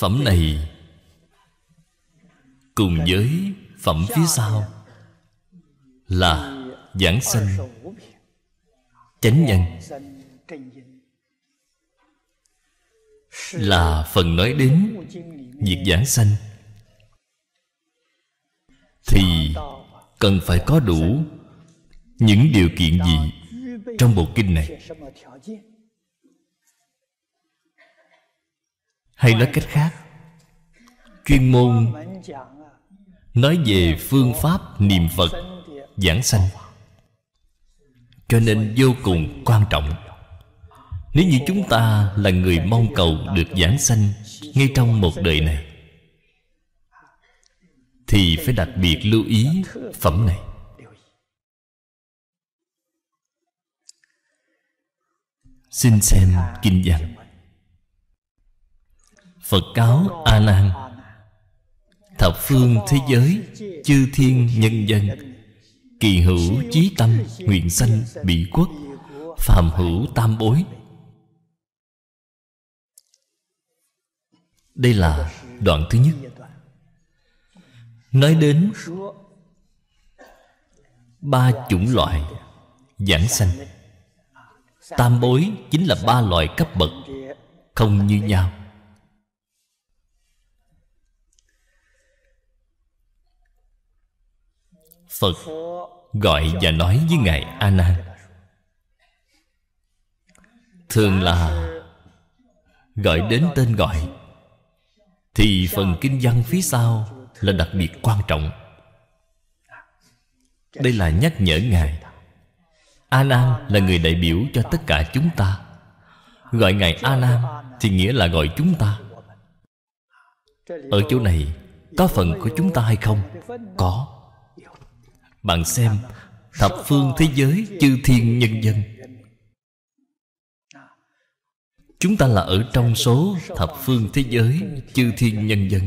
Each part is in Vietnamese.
Phẩm này Cùng với phẩm phía sau Là giảng sanh Chánh nhân Là phần nói đến Việc giảng sanh Thì cần phải có đủ Những điều kiện gì Trong bộ kinh này hay nói cách khác chuyên môn nói về phương pháp niệm phật giảng sanh cho nên vô cùng quan trọng nếu như chúng ta là người mong cầu được giảng sanh ngay trong một đời này thì phải đặc biệt lưu ý phẩm này xin xem kinh văn Phật cáo A Nan Thập phương thế giới Chư thiên nhân dân Kỳ hữu chí tâm Nguyện sanh bị quốc Phạm hữu tam bối Đây là đoạn thứ nhất Nói đến Ba chủng loại Giảng sanh Tam bối chính là ba loại cấp bậc Không như nhau Phật gọi và nói với Ngài A Nan thường là gọi đến tên gọi thì phần kinh văn phía sau là đặc biệt quan trọng đây là nhắc nhở ngài a nan là người đại biểu cho tất cả chúng ta gọi ngài a nan thì nghĩa là gọi chúng ta ở chỗ này có phần của chúng ta hay không có bạn xem Thập phương thế giới chư thiên nhân dân Chúng ta là ở trong số thập phương thế giới chư thiên nhân dân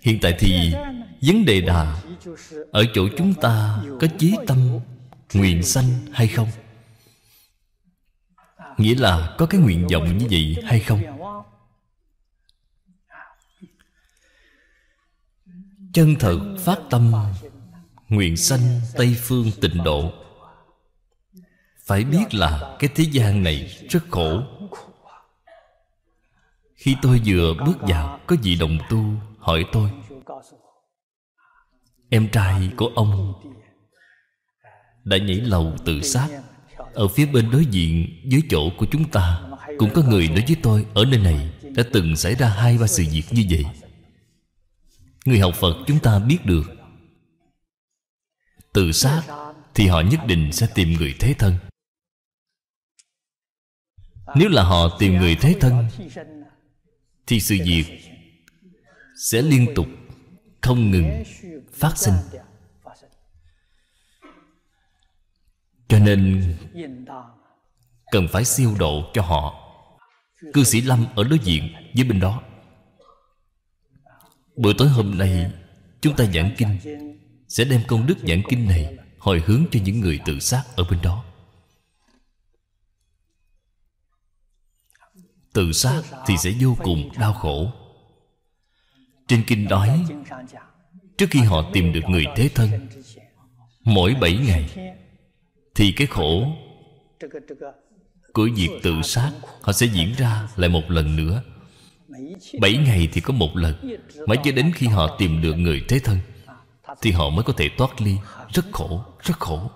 Hiện tại thì vấn đề là Ở chỗ chúng ta có chí tâm nguyện sanh hay không Nghĩa là có cái nguyện vọng như vậy hay không Chân thật phát tâm Nguyện sanh Tây Phương tịnh độ Phải biết là cái thế gian này rất khổ Khi tôi vừa bước vào Có vị đồng tu hỏi tôi Em trai của ông Đã nhảy lầu tự sát Ở phía bên đối diện Dưới chỗ của chúng ta Cũng có người nói với tôi Ở nơi này đã từng xảy ra hai ba sự việc như vậy Người học Phật chúng ta biết được tự sát thì họ nhất định sẽ tìm người thế thân nếu là họ tìm người thế thân thì sự việc sẽ liên tục không ngừng phát sinh cho nên cần phải siêu độ cho họ cư sĩ lâm ở đối diện dưới bên đó buổi tối hôm nay chúng ta giảng kinh sẽ đem công đức giảng kinh này hồi hướng cho những người tự sát ở bên đó tự sát thì sẽ vô cùng đau khổ trên kinh nói trước khi họ tìm được người thế thân mỗi bảy ngày thì cái khổ của việc tự sát họ sẽ diễn ra lại một lần nữa bảy ngày thì có một lần mãi cho đến khi họ tìm được người thế thân thì họ mới có thể thoát ly rất khổ rất khổ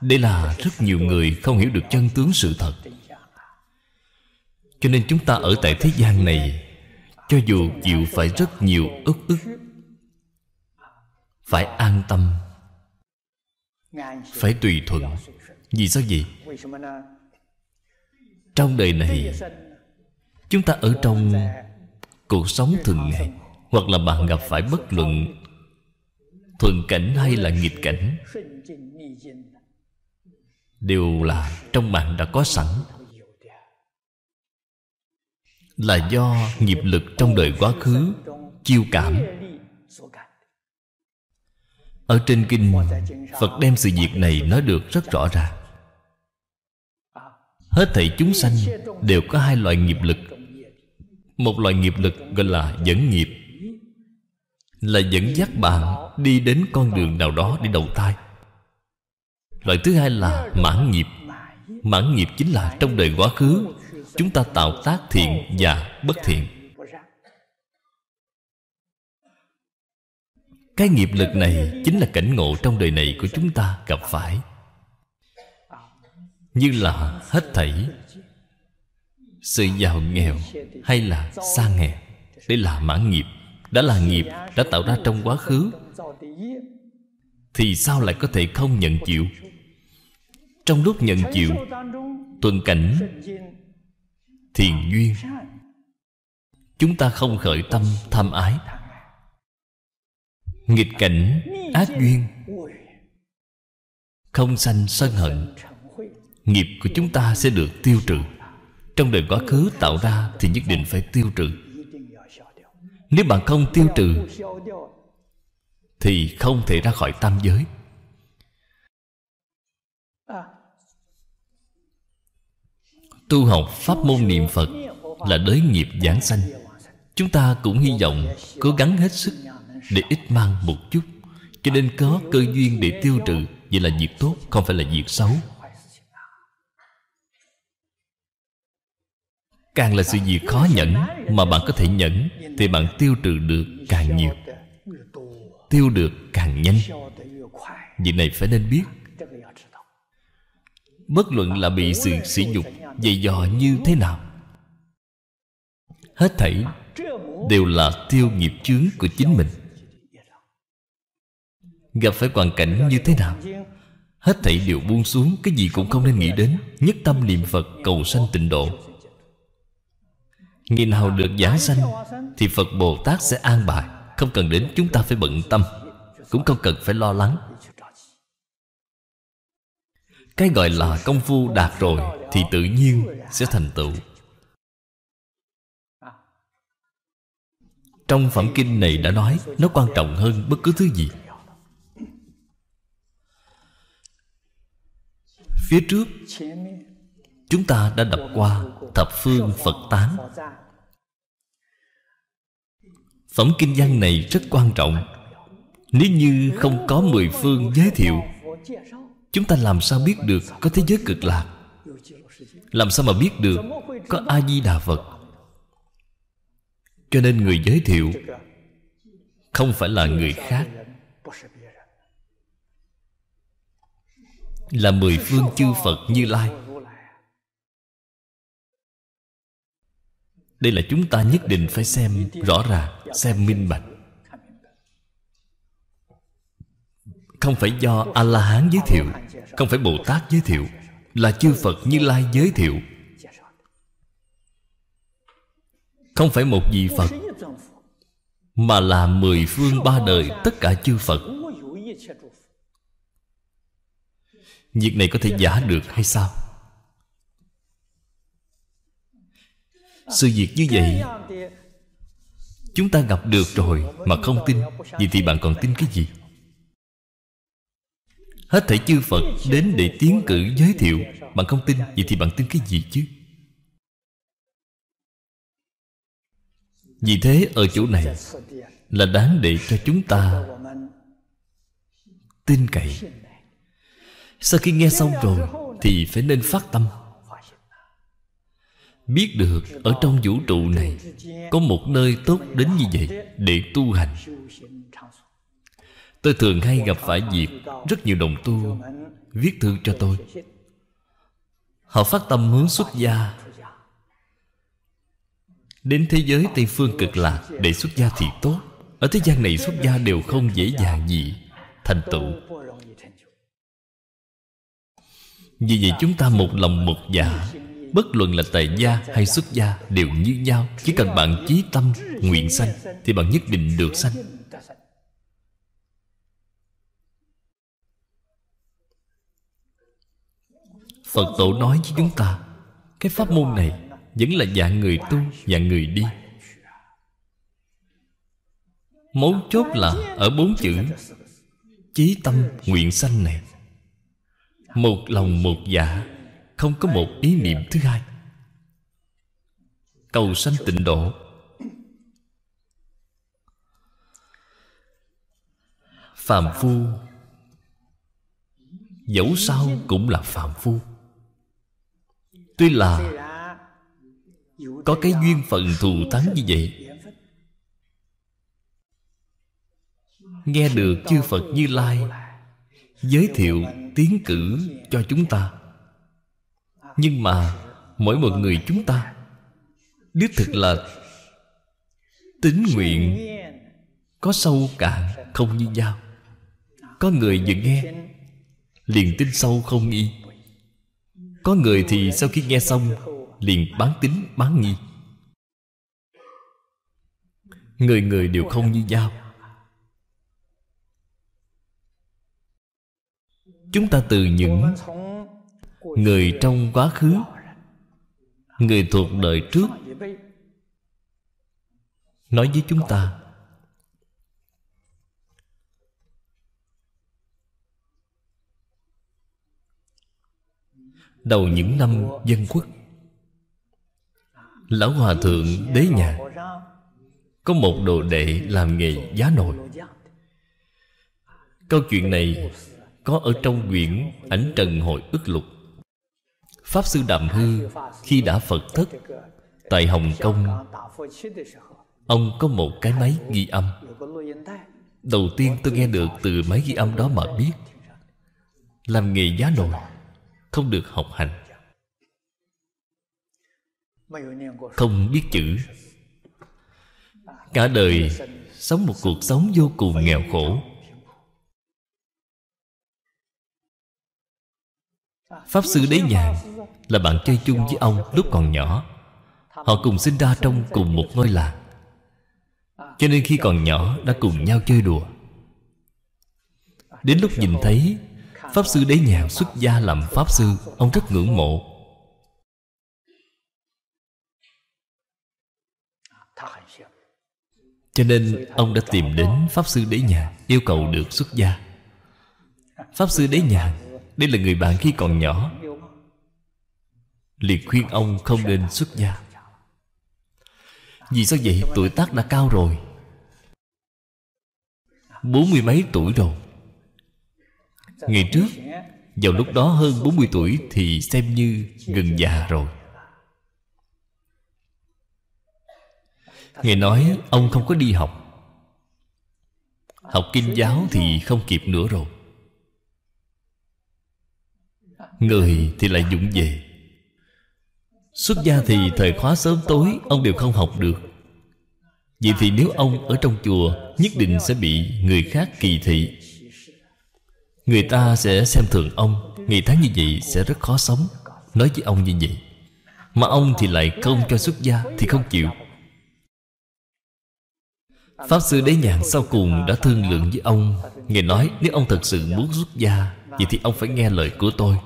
đây là rất nhiều người không hiểu được chân tướng sự thật cho nên chúng ta ở tại thế gian này cho dù chịu phải rất nhiều ức ức phải an tâm phải tùy thuận vì sao vậy trong đời này chúng ta ở trong cuộc sống thường ngày hoặc là bạn gặp phải bất luận thuận cảnh hay là nghịch cảnh đều là trong mạng đã có sẵn là do nghiệp lực trong đời quá khứ chiêu cảm ở trên kinh phật đem sự việc này nói được rất rõ ràng hết thảy chúng sanh đều có hai loại nghiệp lực một loại nghiệp lực gọi là dẫn nghiệp là dẫn dắt bạn đi đến con đường nào đó để đầu thai loại thứ hai là mãn nghiệp mãn nghiệp chính là trong đời quá khứ chúng ta tạo tác thiện và bất thiện cái nghiệp lực này chính là cảnh ngộ trong đời này của chúng ta gặp phải như là hết thảy sự giàu nghèo hay là xa nghèo đây là mãn nghiệp đã là nghiệp Đã tạo ra trong quá khứ Thì sao lại có thể không nhận chịu Trong lúc nhận chịu Tuần cảnh Thiền duyên Chúng ta không khởi tâm tham ái Nghịch cảnh Ác duyên Không sanh sân hận Nghiệp của chúng ta sẽ được tiêu trừ Trong đời quá khứ tạo ra Thì nhất định phải tiêu trừ nếu bạn không tiêu trừ Thì không thể ra khỏi tam giới Tu học Pháp môn niệm Phật Là đới nghiệp giảng sanh Chúng ta cũng hy vọng Cố gắng hết sức Để ít mang một chút Cho nên có cơ duyên để tiêu trừ Vậy là việc tốt Không phải là việc xấu Càng là sự việc khó nhẫn Mà bạn có thể nhẫn Thì bạn tiêu trừ được càng nhiều Tiêu được càng nhanh Việc này phải nên biết Bất luận là bị sự sỉ nhục Dày dò như thế nào Hết thảy Đều là tiêu nghiệp chướng của chính mình Gặp phải hoàn cảnh như thế nào Hết thảy đều buông xuống Cái gì cũng không nên nghĩ đến Nhất tâm niệm Phật cầu sanh tịnh độ khi nào được giảng sanh Thì Phật Bồ Tát sẽ an bài Không cần đến chúng ta phải bận tâm Cũng không cần phải lo lắng Cái gọi là công phu đạt rồi Thì tự nhiên sẽ thành tựu Trong phẩm kinh này đã nói Nó quan trọng hơn bất cứ thứ gì Phía trước Chúng ta đã đọc qua Thập phương Phật Tán Phẩm kinh văn này rất quan trọng Nếu như không có mười phương giới thiệu Chúng ta làm sao biết được có thế giới cực lạc Làm sao mà biết được có A-di-đà Phật Cho nên người giới thiệu Không phải là người khác Là mười phương chư Phật như Lai Đây là chúng ta nhất định phải xem rõ ràng xem minh bạch không phải do a la hán giới thiệu không phải bồ tát giới thiệu là chư phật như lai giới thiệu không phải một vị phật mà là mười phương ba đời tất cả chư phật việc này có thể giả được hay sao sự việc như vậy Chúng ta gặp được rồi mà không tin Vậy thì bạn còn tin cái gì? Hết thể chư Phật đến để tiến cử giới thiệu Bạn không tin, vậy thì bạn tin cái gì chứ? Vì thế ở chỗ này Là đáng để cho chúng ta Tin cậy Sau khi nghe xong rồi Thì phải nên phát tâm biết được ở trong vũ trụ này có một nơi tốt đến như vậy để tu hành tôi thường hay gặp phải việc rất nhiều đồng tu viết thư cho tôi họ phát tâm hướng xuất gia đến thế giới tây phương cực lạc để xuất gia thì tốt ở thế gian này xuất gia đều không dễ dàng gì thành tựu vì vậy chúng ta một lòng một dạ Bất luận là tài gia hay xuất gia Đều như nhau Chỉ cần bạn chí tâm nguyện sanh Thì bạn nhất định được sanh Phật tổ nói với chúng ta Cái pháp môn này Vẫn là dạng người tu Dạng người đi Mấu chốt là Ở bốn chữ Chí tâm nguyện sanh này Một lòng một dạ không có một ý niệm thứ hai cầu sanh tịnh độ phàm phu dẫu sao cũng là phàm phu tuy là có cái duyên phận thù thắng như vậy nghe được chư phật như lai giới thiệu tiến cử cho chúng ta nhưng mà mỗi một người chúng ta đích thực là tín nguyện có sâu cạn không như nhau có người vừa nghe liền tin sâu không nghi có người thì sau khi nghe xong liền bán tính bán nghi người người đều không như nhau chúng ta từ những người trong quá khứ người thuộc đời trước nói với chúng ta đầu những năm dân quốc lão hòa thượng đế nhà có một đồ đệ làm nghề giá nồi câu chuyện này có ở trong quyển ảnh trần hội ức lục Pháp Sư Đạm Hư Khi đã Phật thất Tại Hồng Kông Ông có một cái máy ghi âm Đầu tiên tôi nghe được từ máy ghi âm đó mà biết Làm nghề giá nồi Không được học hành Không biết chữ Cả đời Sống một cuộc sống vô cùng nghèo khổ Pháp Sư Đế Nhàn Là bạn chơi chung với ông lúc còn nhỏ Họ cùng sinh ra trong cùng một ngôi làng Cho nên khi còn nhỏ đã cùng nhau chơi đùa Đến lúc nhìn thấy Pháp Sư Đế Nhàn xuất gia làm Pháp Sư Ông rất ngưỡng mộ Cho nên ông đã tìm đến Pháp Sư Đế Nhàn Yêu cầu được xuất gia Pháp Sư Đế Nhàn. Đây là người bạn khi còn nhỏ Liền khuyên ông không nên xuất gia Vì sao vậy tuổi tác đã cao rồi Bốn mươi mấy tuổi rồi Ngày trước Vào lúc đó hơn 40 tuổi Thì xem như gần già rồi Nghe nói ông không có đi học Học kinh giáo thì không kịp nữa rồi Người thì lại dũng về Xuất gia thì thời khóa sớm tối Ông đều không học được Vậy thì nếu ông ở trong chùa Nhất định sẽ bị người khác kỳ thị Người ta sẽ xem thường ông Ngày tháng như vậy sẽ rất khó sống Nói với ông như vậy Mà ông thì lại không cho xuất gia Thì không chịu Pháp Sư Đế Nhàn sau cùng đã thương lượng với ông Ngài nói nếu ông thật sự muốn xuất gia Vậy thì ông phải nghe lời của tôi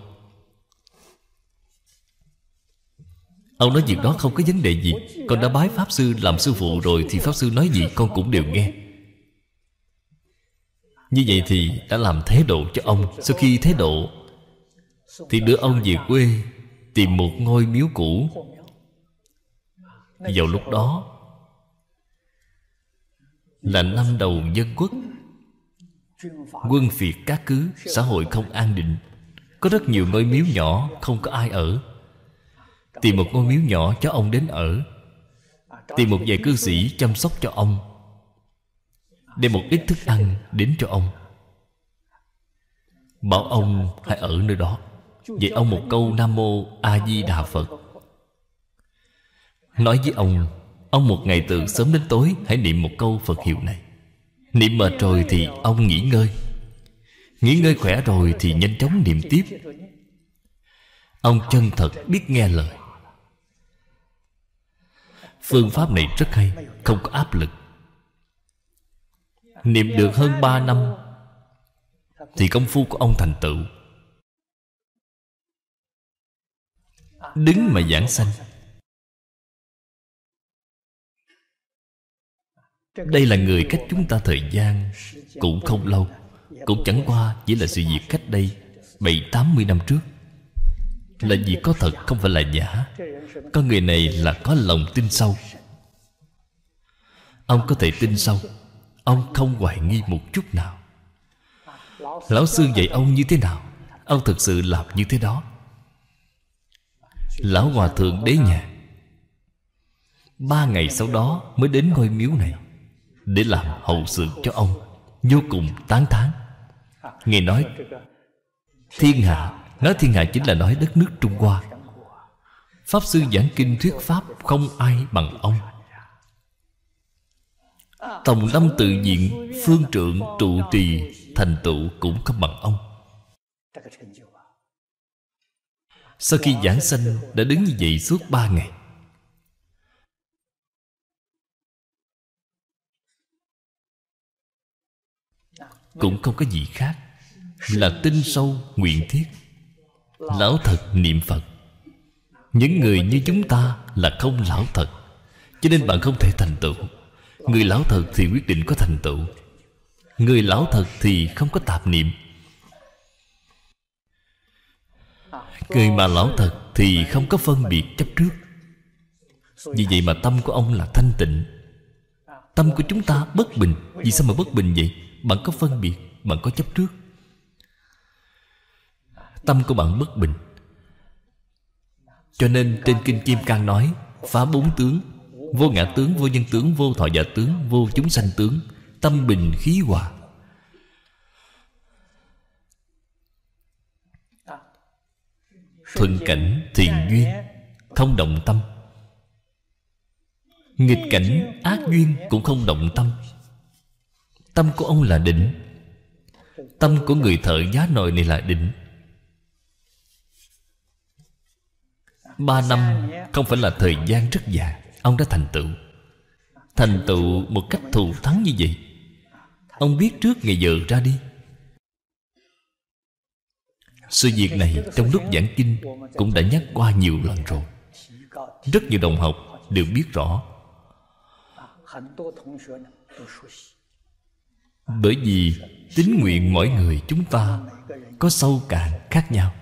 Ông nói việc đó không có vấn đề gì Con đã bái Pháp Sư làm sư phụ rồi Thì Pháp Sư nói gì con cũng đều nghe Như vậy thì đã làm thế độ cho ông Sau khi thế độ Thì đưa ông về quê Tìm một ngôi miếu cũ Vào lúc đó Là năm đầu dân quốc Quân phiệt các cứ Xã hội không an định Có rất nhiều ngôi miếu nhỏ Không có ai ở Tìm một ngôi miếu nhỏ cho ông đến ở Tìm một vài cư sĩ chăm sóc cho ông Đem một ít thức ăn đến cho ông Bảo ông hãy ở nơi đó dạy ông một câu Nam Mô A Di Đà Phật Nói với ông Ông một ngày từ sớm đến tối Hãy niệm một câu Phật hiệu này Niệm mệt rồi thì ông nghỉ ngơi Nghỉ ngơi khỏe rồi thì nhanh chóng niệm tiếp Ông chân thật biết nghe lời Phương pháp này rất hay Không có áp lực Niệm được hơn 3 năm Thì công phu của ông thành tựu Đứng mà giảng sanh Đây là người cách chúng ta thời gian Cũng không lâu Cũng chẳng qua chỉ là sự việc cách đây Bảy tám mươi năm trước là gì có thật không phải là giả Con người này là có lòng tin sâu Ông có thể tin sâu Ông không hoài nghi một chút nào Lão sư dạy ông như thế nào Ông thực sự làm như thế đó Lão Hòa Thượng Đế Nhà Ba ngày sau đó mới đến ngôi miếu này Để làm hậu sự cho ông Vô cùng tán thán Nghe nói Thiên hạ Nói thiên hạ chính là nói đất nước Trung Hoa Pháp sư giảng kinh thuyết Pháp không ai bằng ông Tổng lâm tự diện phương trượng trụ trì thành tựu cũng không bằng ông Sau khi giảng sanh đã đứng như vậy suốt ba ngày Cũng không có gì khác Là tin sâu nguyện thiết Lão thật niệm Phật Những người như chúng ta là không lão thật Cho nên bạn không thể thành tựu Người lão thật thì quyết định có thành tựu Người lão thật thì không có tạp niệm Người mà lão thật thì không có phân biệt chấp trước Vì vậy mà tâm của ông là thanh tịnh Tâm của chúng ta bất bình Vì sao mà bất bình vậy? Bạn có phân biệt, bạn có chấp trước tâm của bạn bất bình cho nên trên kinh kim cang nói phá bốn tướng vô ngã tướng vô nhân tướng vô thọ giả tướng vô chúng sanh tướng tâm bình khí hòa thuận cảnh thiền duyên không động tâm nghịch cảnh ác duyên cũng không động tâm tâm của ông là định tâm của người thợ giá nội này là định Ba năm không phải là thời gian rất dài Ông đã thành tựu Thành tựu một cách thù thắng như vậy Ông biết trước ngày giờ ra đi Sự việc này trong lúc giảng kinh Cũng đã nhắc qua nhiều lần rồi Rất nhiều đồng học đều biết rõ Bởi vì tín nguyện mỗi người chúng ta Có sâu cạn khác nhau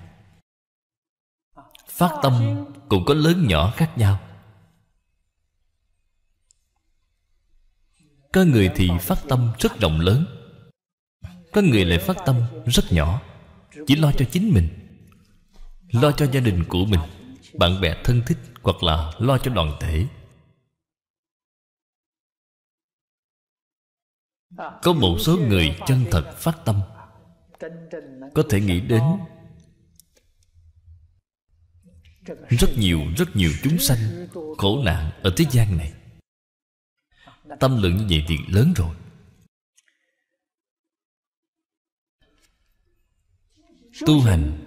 Phát tâm cũng có lớn nhỏ khác nhau Có người thì phát tâm rất rộng lớn Có người lại phát tâm rất nhỏ Chỉ lo cho chính mình Lo cho gia đình của mình Bạn bè thân thích Hoặc là lo cho đoàn thể Có một số người chân thật phát tâm Có thể nghĩ đến rất nhiều rất nhiều chúng sanh khổ nạn ở thế gian này tâm lượng như vậy thì lớn rồi tu hành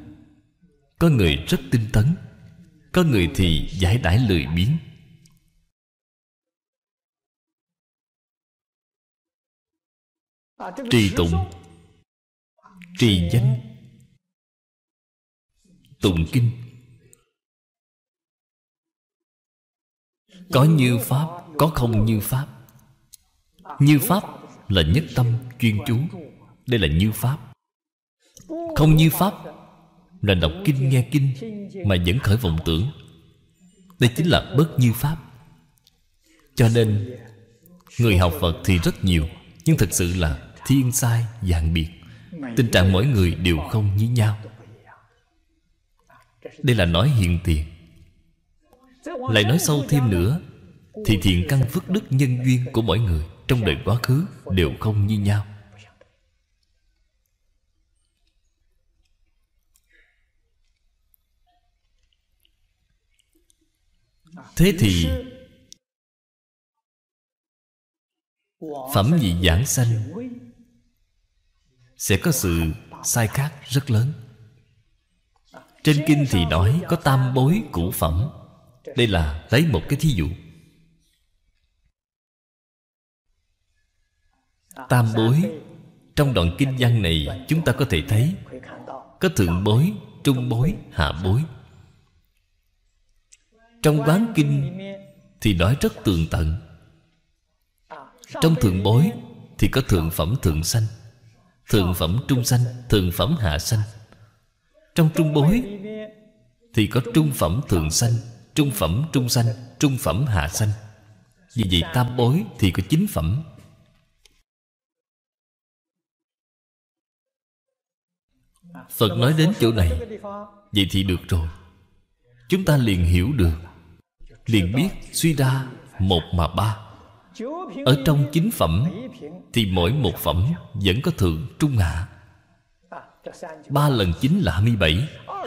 có người rất tinh tấn có người thì giải đãi lười biếng trì tụng trì danh tụng kinh Có như Pháp Có không như Pháp Như Pháp là nhất tâm chuyên chú Đây là như Pháp Không như Pháp Là đọc kinh nghe kinh Mà vẫn khởi vọng tưởng Đây chính là bất như Pháp Cho nên Người học Phật thì rất nhiều Nhưng thật sự là thiên sai dạng biệt Tình trạng mỗi người đều không như nhau Đây là nói hiện tiền lại nói sâu thêm nữa Thì thiện căn phước đức nhân duyên của mỗi người Trong đời quá khứ đều không như nhau Thế thì Phẩm vị giảng sanh Sẽ có sự sai khác rất lớn Trên kinh thì nói có tam bối cũ phẩm đây là lấy một cái thí dụ tam bối trong đoạn kinh văn này chúng ta có thể thấy có thượng bối trung bối hạ bối trong quán kinh thì nói rất tường tận trong thượng bối thì có thượng phẩm thượng sanh thượng phẩm trung sanh thượng phẩm hạ sanh trong trung bối thì có trung phẩm thượng sanh Trung phẩm trung sanh Trung phẩm hạ sanh Vì vậy tam bối thì có chín phẩm Phật nói đến chỗ này Vậy thì được rồi Chúng ta liền hiểu được Liền biết suy ra một mà ba Ở trong chín phẩm Thì mỗi một phẩm vẫn có thượng trung hạ Ba lần chín là hai hai mươi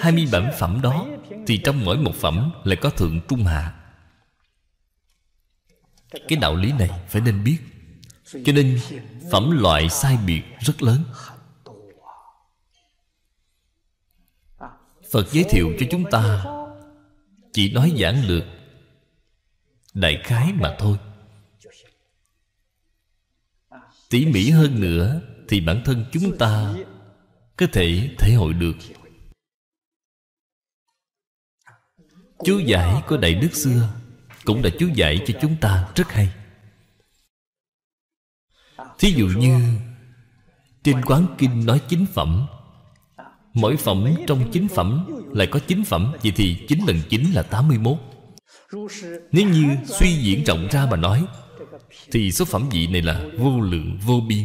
bảy mươi bảy phẩm đó thì trong mỗi một phẩm lại có thượng trung hạ Cái đạo lý này phải nên biết Cho nên phẩm loại sai biệt rất lớn Phật giới thiệu cho chúng ta Chỉ nói giản lược Đại khái mà thôi Tỉ mỉ hơn nữa Thì bản thân chúng ta Có thể thể hội được chú giải của đại đức xưa cũng đã chú giải cho chúng ta rất hay thí dụ như trên quán kinh nói chính phẩm mỗi phẩm trong chính phẩm lại có chính phẩm vậy thì chín lần chín là tám 81 nếu như suy diễn rộng ra mà nói thì số phẩm vị này là vô lượng vô biên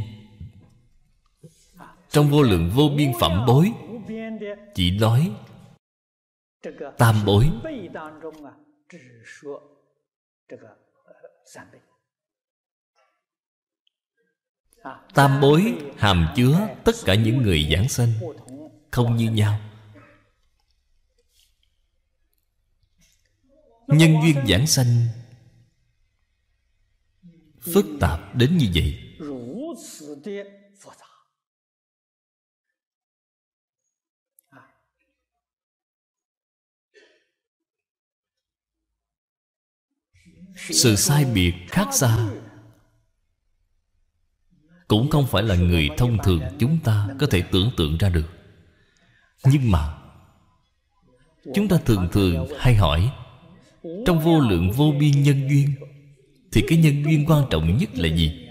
trong vô lượng vô biên phẩm bối chỉ nói tam bối tam bối hàm chứa tất cả những người giảng sanh không như nhau nhân duyên giảng sanh phức tạp đến như vậy sự sai biệt khác xa cũng không phải là người thông thường chúng ta có thể tưởng tượng ra được nhưng mà chúng ta thường thường hay hỏi trong vô lượng vô biên nhân duyên thì cái nhân duyên quan trọng nhất là gì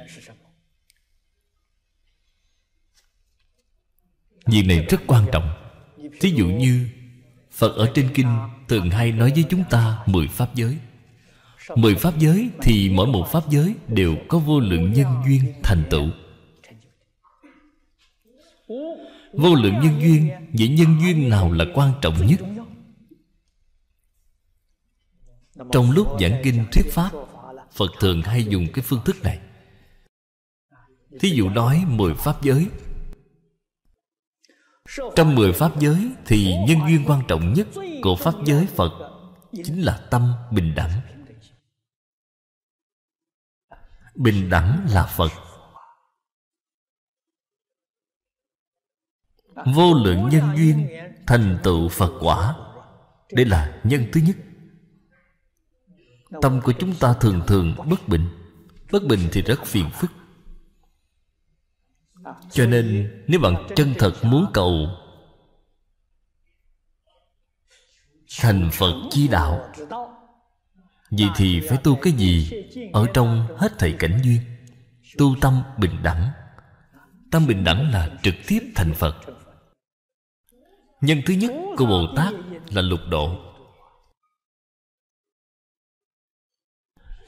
việc này rất quan trọng thí dụ như phật ở trên kinh thường hay nói với chúng ta mười pháp giới Mười pháp giới thì mỗi một pháp giới Đều có vô lượng nhân duyên thành tựu Vô lượng nhân duyên Vậy nhân duyên nào là quan trọng nhất? Trong lúc giảng kinh thuyết pháp Phật thường hay dùng cái phương thức này Thí dụ nói mười pháp giới Trong mười pháp giới Thì nhân duyên quan trọng nhất Của pháp giới Phật Chính là tâm bình đẳng bình đẳng là phật vô lượng nhân duyên thành tựu phật quả đây là nhân thứ nhất tâm của chúng ta thường thường bất bình bất bình thì rất phiền phức cho nên nếu bạn chân thật muốn cầu thành phật chi đạo vì thì phải tu cái gì Ở trong hết thầy cảnh duyên Tu tâm bình đẳng Tâm bình đẳng là trực tiếp thành Phật Nhân thứ nhất của Bồ Tát là lục độ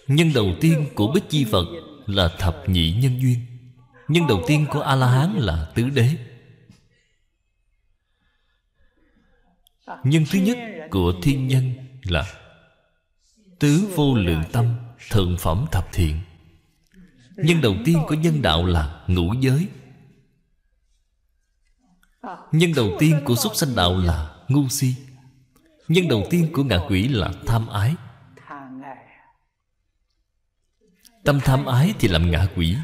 Nhân đầu tiên của Bích Chi Phật là thập nhị nhân duyên Nhân đầu tiên của A-la-hán là tứ đế Nhân thứ nhất của thiên nhân là Tứ vô lượng tâm Thượng phẩm thập thiện Nhân đầu tiên của nhân đạo là ngũ giới Nhân đầu tiên của súc sanh đạo là ngu si Nhân đầu tiên của ngạ quỷ là tham ái Tâm tham ái thì làm ngạ quỷ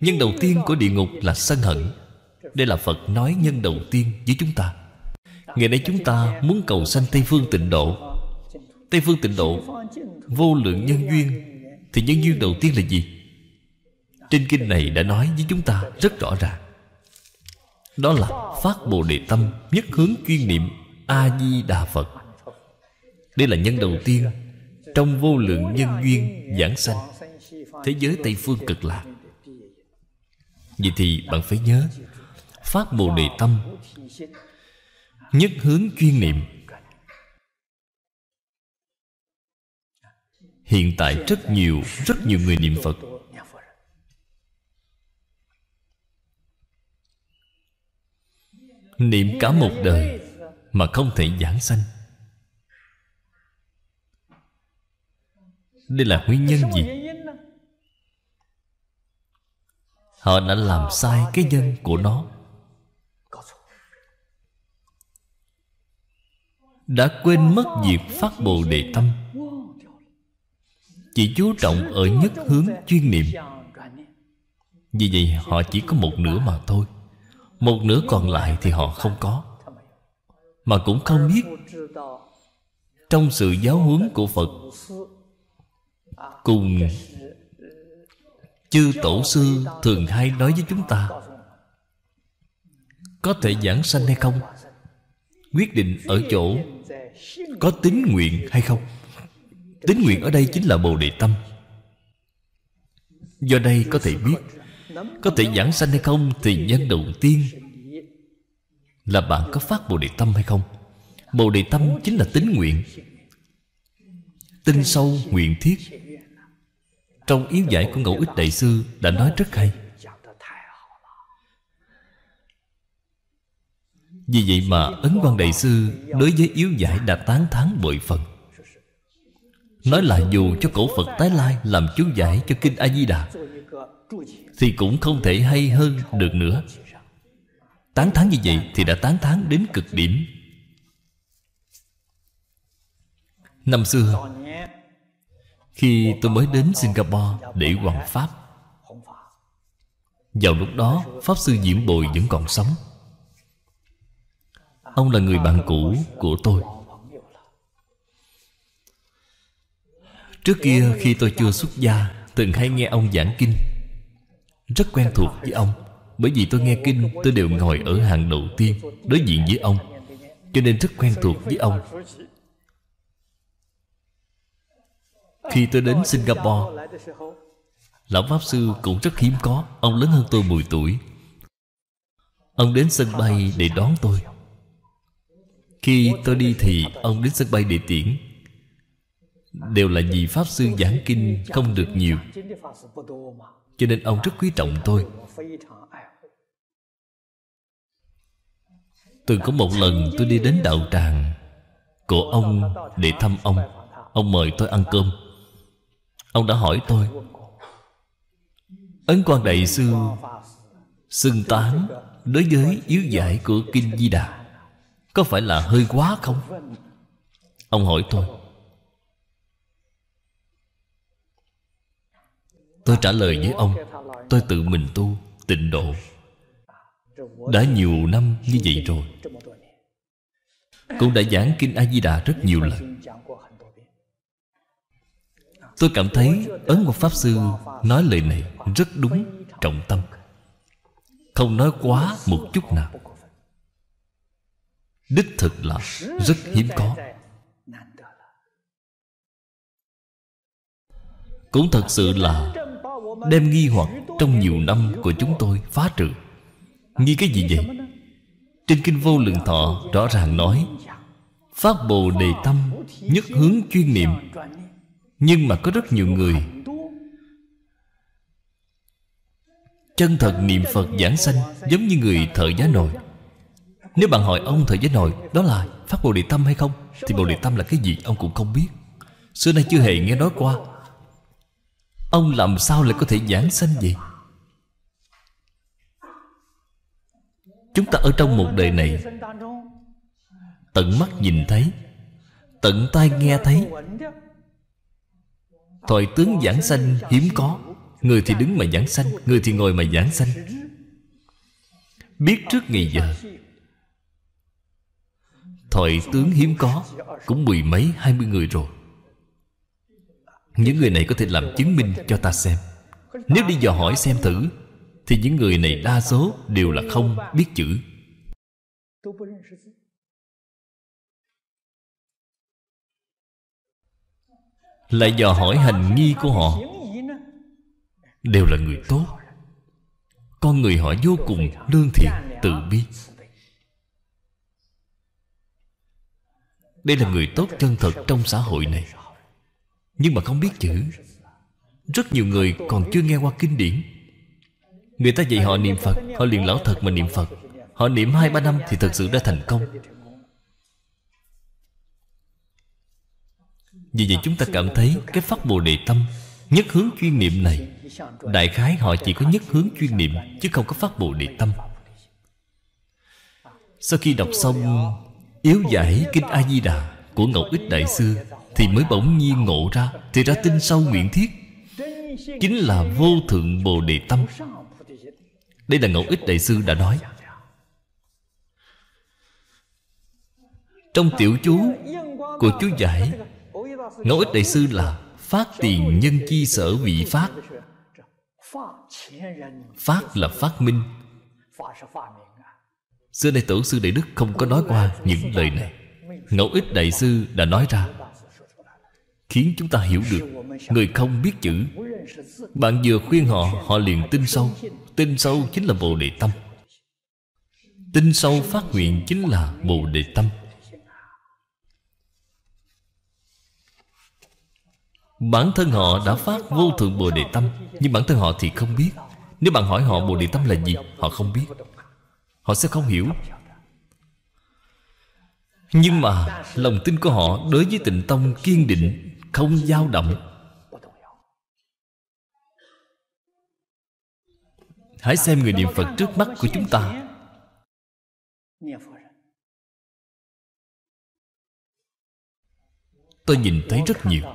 Nhân đầu tiên của địa ngục là sân hận Đây là Phật nói nhân đầu tiên với chúng ta Ngày nay chúng ta muốn cầu sanh Tây Phương tịnh độ Tây Phương tịnh độ Vô lượng nhân duyên Thì nhân duyên đầu tiên là gì? Trên kinh này đã nói với chúng ta rất rõ ràng Đó là phát Bồ Đề Tâm Nhất hướng chuyên niệm A-di-đà Phật Đây là nhân đầu tiên Trong vô lượng nhân duyên giảng sanh Thế giới Tây Phương cực lạc Vậy thì bạn phải nhớ Phát Bồ Đề Tâm Nhất hướng chuyên niệm Hiện tại rất nhiều, rất nhiều người niệm Phật Niệm cả một đời Mà không thể giảng sanh Đây là nguyên nhân gì? Họ đã làm sai cái nhân của nó Đã quên mất việc phát Bồ Đề Tâm chỉ chú trọng ở nhất hướng chuyên niệm vì vậy họ chỉ có một nửa mà thôi một nửa còn lại thì họ không có mà cũng không biết trong sự giáo huấn của phật cùng chư tổ sư thường hay nói với chúng ta có thể giảng sanh hay không quyết định ở chỗ có tính nguyện hay không tính nguyện ở đây chính là Bồ Đề Tâm Do đây có thể biết Có thể giảng sanh hay không Thì nhân đầu tiên Là bạn có phát Bồ Đề Tâm hay không Bồ Đề Tâm chính là tính nguyện Tin sâu nguyện thiết Trong yếu giải của Ngẫu Ích Đại Sư Đã nói rất hay Vì vậy mà Ấn Quang Đại Sư Đối với yếu giải đã tán thán bội phần Nói là dù cho cổ Phật tái lai Làm chú giải cho Kinh A-di-đà Thì cũng không thể hay hơn được nữa Tán tháng như vậy Thì đã tán tháng đến cực điểm Năm xưa Khi tôi mới đến Singapore Để hoàn Pháp Vào lúc đó Pháp Sư Diễm Bồi vẫn còn sống Ông là người bạn cũ của tôi Trước kia khi tôi chưa xuất gia Từng hay nghe ông giảng kinh Rất quen thuộc với ông Bởi vì tôi nghe kinh tôi đều ngồi ở hàng đầu tiên Đối diện với ông Cho nên rất quen thuộc với ông Khi tôi đến Singapore Lão Pháp Sư cũng rất hiếm có Ông lớn hơn tôi 10 tuổi Ông đến sân bay để đón tôi Khi tôi đi thì ông đến sân bay để tiễn đều là vì pháp sư giảng kinh không được nhiều cho nên ông rất quý trọng tôi từng có một lần tôi đi đến đạo tràng của ông để thăm ông ông mời tôi ăn cơm ông đã hỏi tôi ấn quan đại sư xưng tán đối với yếu giải của kinh di đà có phải là hơi quá không ông hỏi tôi Tôi trả lời với ông Tôi tự mình tu tịnh độ Đã nhiều năm như vậy rồi Cũng đã giảng Kinh A-di-đà rất nhiều lần Tôi cảm thấy Ấn Ngọc Pháp Sư nói lời này rất đúng trọng tâm Không nói quá một chút nào Đích thực là rất hiếm có Cũng thật sự là Đem nghi hoặc trong nhiều năm của chúng tôi phá trừ Nghi cái gì vậy? Trên Kinh Vô Lượng Thọ rõ ràng nói Pháp Bồ Đề Tâm nhất hướng chuyên niệm Nhưng mà có rất nhiều người Chân thật niệm Phật giảng sanh Giống như người thợ giá nồi Nếu bạn hỏi ông thợ giá nồi Đó là Pháp Bồ Đề Tâm hay không Thì Bồ Đề Tâm là cái gì ông cũng không biết Xưa nay chưa hề nghe nói qua Ông làm sao lại có thể giảng sanh vậy Chúng ta ở trong một đời này Tận mắt nhìn thấy Tận tai nghe thấy Thoại tướng giảng sanh hiếm có Người thì đứng mà giảng sanh Người thì ngồi mà giảng sanh Biết trước ngày giờ Thoại tướng hiếm có Cũng mười mấy hai mươi người rồi những người này có thể làm chứng minh cho ta xem Nếu đi dò hỏi xem thử Thì những người này đa số đều là không biết chữ Lại dò hỏi hành nghi của họ Đều là người tốt Con người họ vô cùng lương thiện, tự bi Đây là người tốt chân thật trong xã hội này nhưng mà không biết chữ rất nhiều người còn chưa nghe qua kinh điển người ta dạy họ niệm phật họ liền lão thật mà niệm phật họ niệm hai ba năm thì thật sự đã thành công vì vậy chúng ta cảm thấy cái pháp bồ đề tâm nhất hướng chuyên niệm này đại khái họ chỉ có nhất hướng chuyên niệm chứ không có pháp bồ đề tâm sau khi đọc xong yếu giải kinh a di đà của ngọc ích đại sư thì mới bỗng nhiên ngộ ra Thì ra tin sâu nguyện thiết Chính là vô thượng Bồ Đề Tâm Đây là Ngẫu Ích Đại Sư đã nói Trong tiểu chú của chú giải Ngẫu Ích Đại Sư là Phát tiền nhân chi sở vị phát Phát là phát minh Xưa nay tổ sư Đại Đức không có nói qua những lời này Ngẫu ích Đại Sư đã nói ra khiến chúng ta hiểu được người không biết chữ bạn vừa khuyên họ họ liền tin sâu tin sâu chính là bồ đề tâm tin sâu phát nguyện chính là bồ đề tâm bản thân họ đã phát vô thượng bồ đề tâm nhưng bản thân họ thì không biết nếu bạn hỏi họ bồ đề tâm là gì họ không biết họ sẽ không hiểu nhưng mà lòng tin của họ đối với tịnh tông kiên định không dao động hãy xem người niệm phật trước mắt của chúng ta tôi nhìn thấy rất nhiều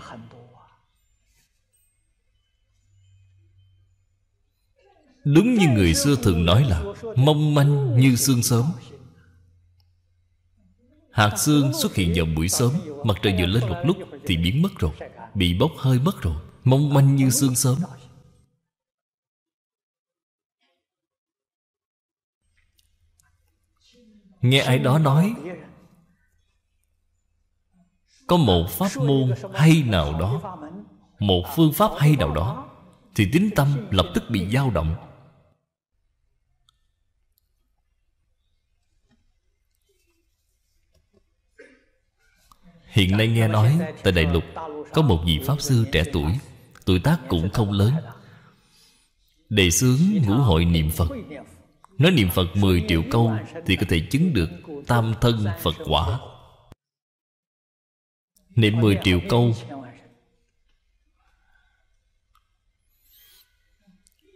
đúng như người xưa thường nói là mong manh như xương sớm Hạt xương xuất hiện vào buổi sớm Mặt trời vừa lên một lúc thì biến mất rồi Bị bốc hơi mất rồi Mong manh như xương sớm Nghe ai đó nói Có một pháp môn hay nào đó Một phương pháp hay nào đó Thì tính tâm lập tức bị dao động Hiện nay nghe nói Tại Đại Lục Có một vị Pháp Sư trẻ tuổi Tuổi tác cũng không lớn Đề xướng ngũ hội niệm Phật Nói niệm Phật 10 triệu câu Thì có thể chứng được tam thân Phật quả Niệm 10 triệu câu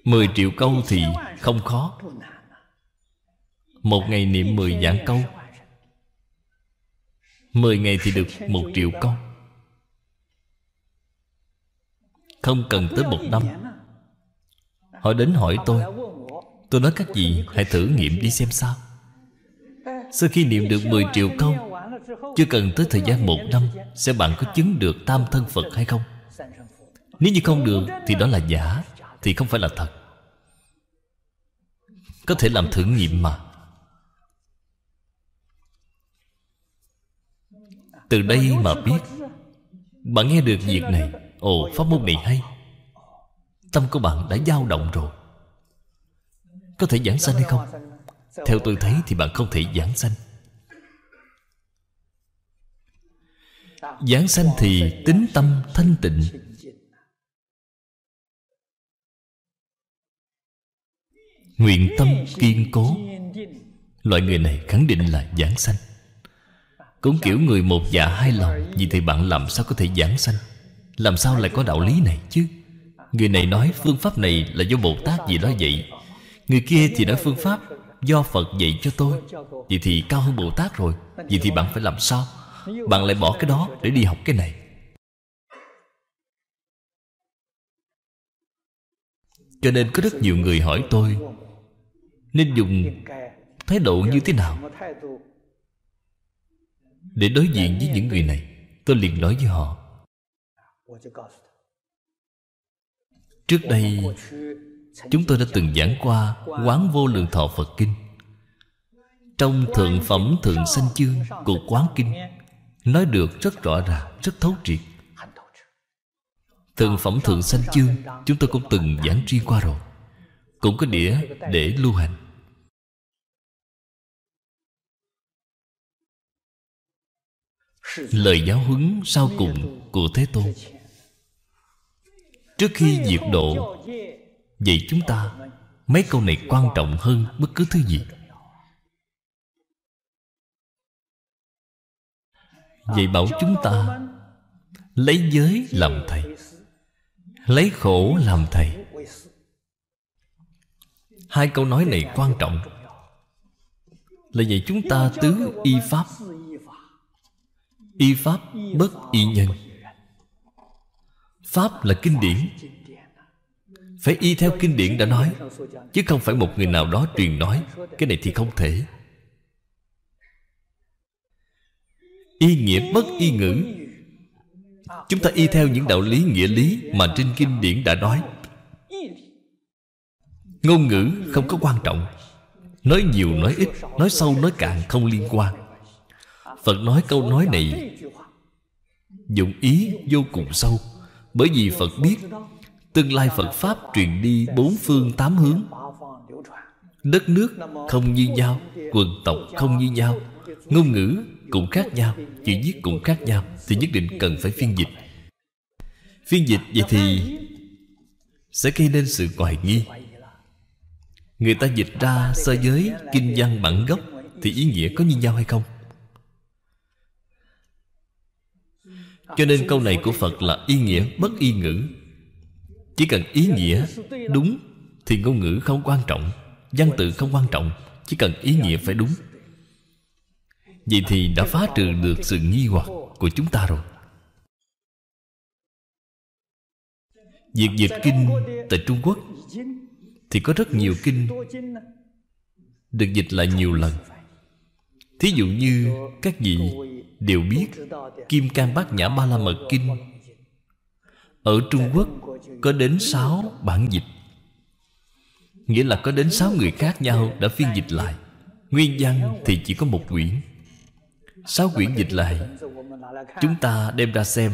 10 triệu câu thì không khó Một ngày niệm 10 dạng câu mười ngày thì được một triệu công Không cần tới một năm Họ đến hỏi tôi Tôi nói các vị hãy thử nghiệm đi xem sao Sau khi niệm được 10 triệu câu Chưa cần tới thời gian một năm Sẽ bạn có chứng được tam thân Phật hay không Nếu như không được Thì đó là giả Thì không phải là thật Có thể làm thử nghiệm mà Từ đây mà biết Bạn nghe được việc này Ồ pháp môn này hay Tâm của bạn đã dao động rồi Có thể giảng sanh hay không Theo tôi thấy thì bạn không thể giảng sanh Giảng sanh thì tính tâm thanh tịnh Nguyện tâm kiên cố Loại người này khẳng định là giảng sanh cũng kiểu người một dạ hai lòng Vì thì bạn làm sao có thể giảng sanh Làm sao lại có đạo lý này chứ Người này nói phương pháp này là do Bồ Tát gì đó vậy Người kia thì nói phương pháp Do Phật dạy cho tôi Vậy thì cao hơn Bồ Tát rồi Vậy thì bạn phải làm sao Bạn lại bỏ cái đó để đi học cái này Cho nên có rất nhiều người hỏi tôi Nên dùng thái độ như thế nào để đối diện với những người này Tôi liền nói với họ Trước đây Chúng tôi đã từng giảng qua Quán vô lượng thọ Phật Kinh Trong Thượng Phẩm Thượng Sanh Chương Của Quán Kinh Nói được rất rõ ràng, rất thấu triệt Thượng Phẩm Thượng Sanh Chương Chúng tôi cũng từng giảng riêng qua rồi Cũng có đĩa để lưu hành lời giáo huấn sau cùng của thế tôn trước khi diệt độ vậy chúng ta mấy câu này quan trọng hơn bất cứ thứ gì vậy bảo chúng ta lấy giới làm thầy lấy khổ làm thầy hai câu nói này quan trọng là vậy chúng ta tứ y pháp y pháp bất y nhân pháp là kinh điển phải y theo kinh điển đã nói chứ không phải một người nào đó truyền nói cái này thì không thể y nghĩa bất y ngữ chúng ta y theo những đạo lý nghĩa lý mà trên kinh điển đã nói ngôn ngữ không có quan trọng nói nhiều nói ít nói sâu nói cạn không liên quan Phật nói câu nói này Dụng ý vô cùng sâu Bởi vì Phật biết Tương lai Phật Pháp truyền đi bốn phương tám hướng Đất nước không như nhau Quần tộc không như nhau Ngôn ngữ cũng khác nhau Chữ viết cũng khác nhau Thì nhất định cần phải phiên dịch Phiên dịch vậy thì Sẽ gây nên sự hoài nghi Người ta dịch ra sơ giới Kinh văn bản gốc Thì ý nghĩa có như nhau hay không Cho nên câu này của Phật là ý nghĩa bất y ngữ Chỉ cần ý nghĩa đúng Thì ngôn ngữ không quan trọng Văn tự không quan trọng Chỉ cần ý nghĩa phải đúng Vậy thì đã phá trừ được sự nghi hoặc của chúng ta rồi Việc dịch kinh tại Trung Quốc Thì có rất nhiều kinh Được dịch lại nhiều lần Thí dụ như các vị đều biết Kim Cang Bát Nhã Ba La Mật Kinh Ở Trung Quốc có đến 6 bản dịch Nghĩa là có đến 6 người khác nhau đã phiên dịch lại Nguyên văn thì chỉ có một quyển Sáu quyển dịch lại Chúng ta đem ra xem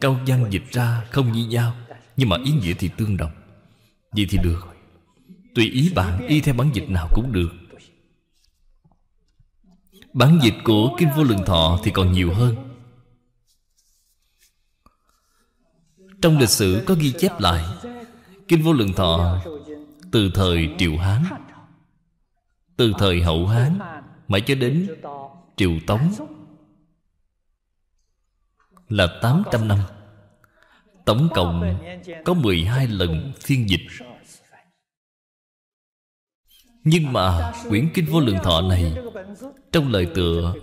Câu văn dịch ra không như nhau Nhưng mà ý nghĩa thì tương đồng Vậy thì được Tùy ý bạn y theo bản dịch nào cũng được Bản dịch của Kinh Vô Lượng Thọ thì còn nhiều hơn Trong lịch sử có ghi chép lại Kinh Vô Lượng Thọ Từ thời Triều Hán Từ thời Hậu Hán Mãi cho đến Triều Tống Là 800 năm Tổng cộng có 12 lần phiên dịch nhưng mà quyển kinh vô lượng thọ này Trong lời tựa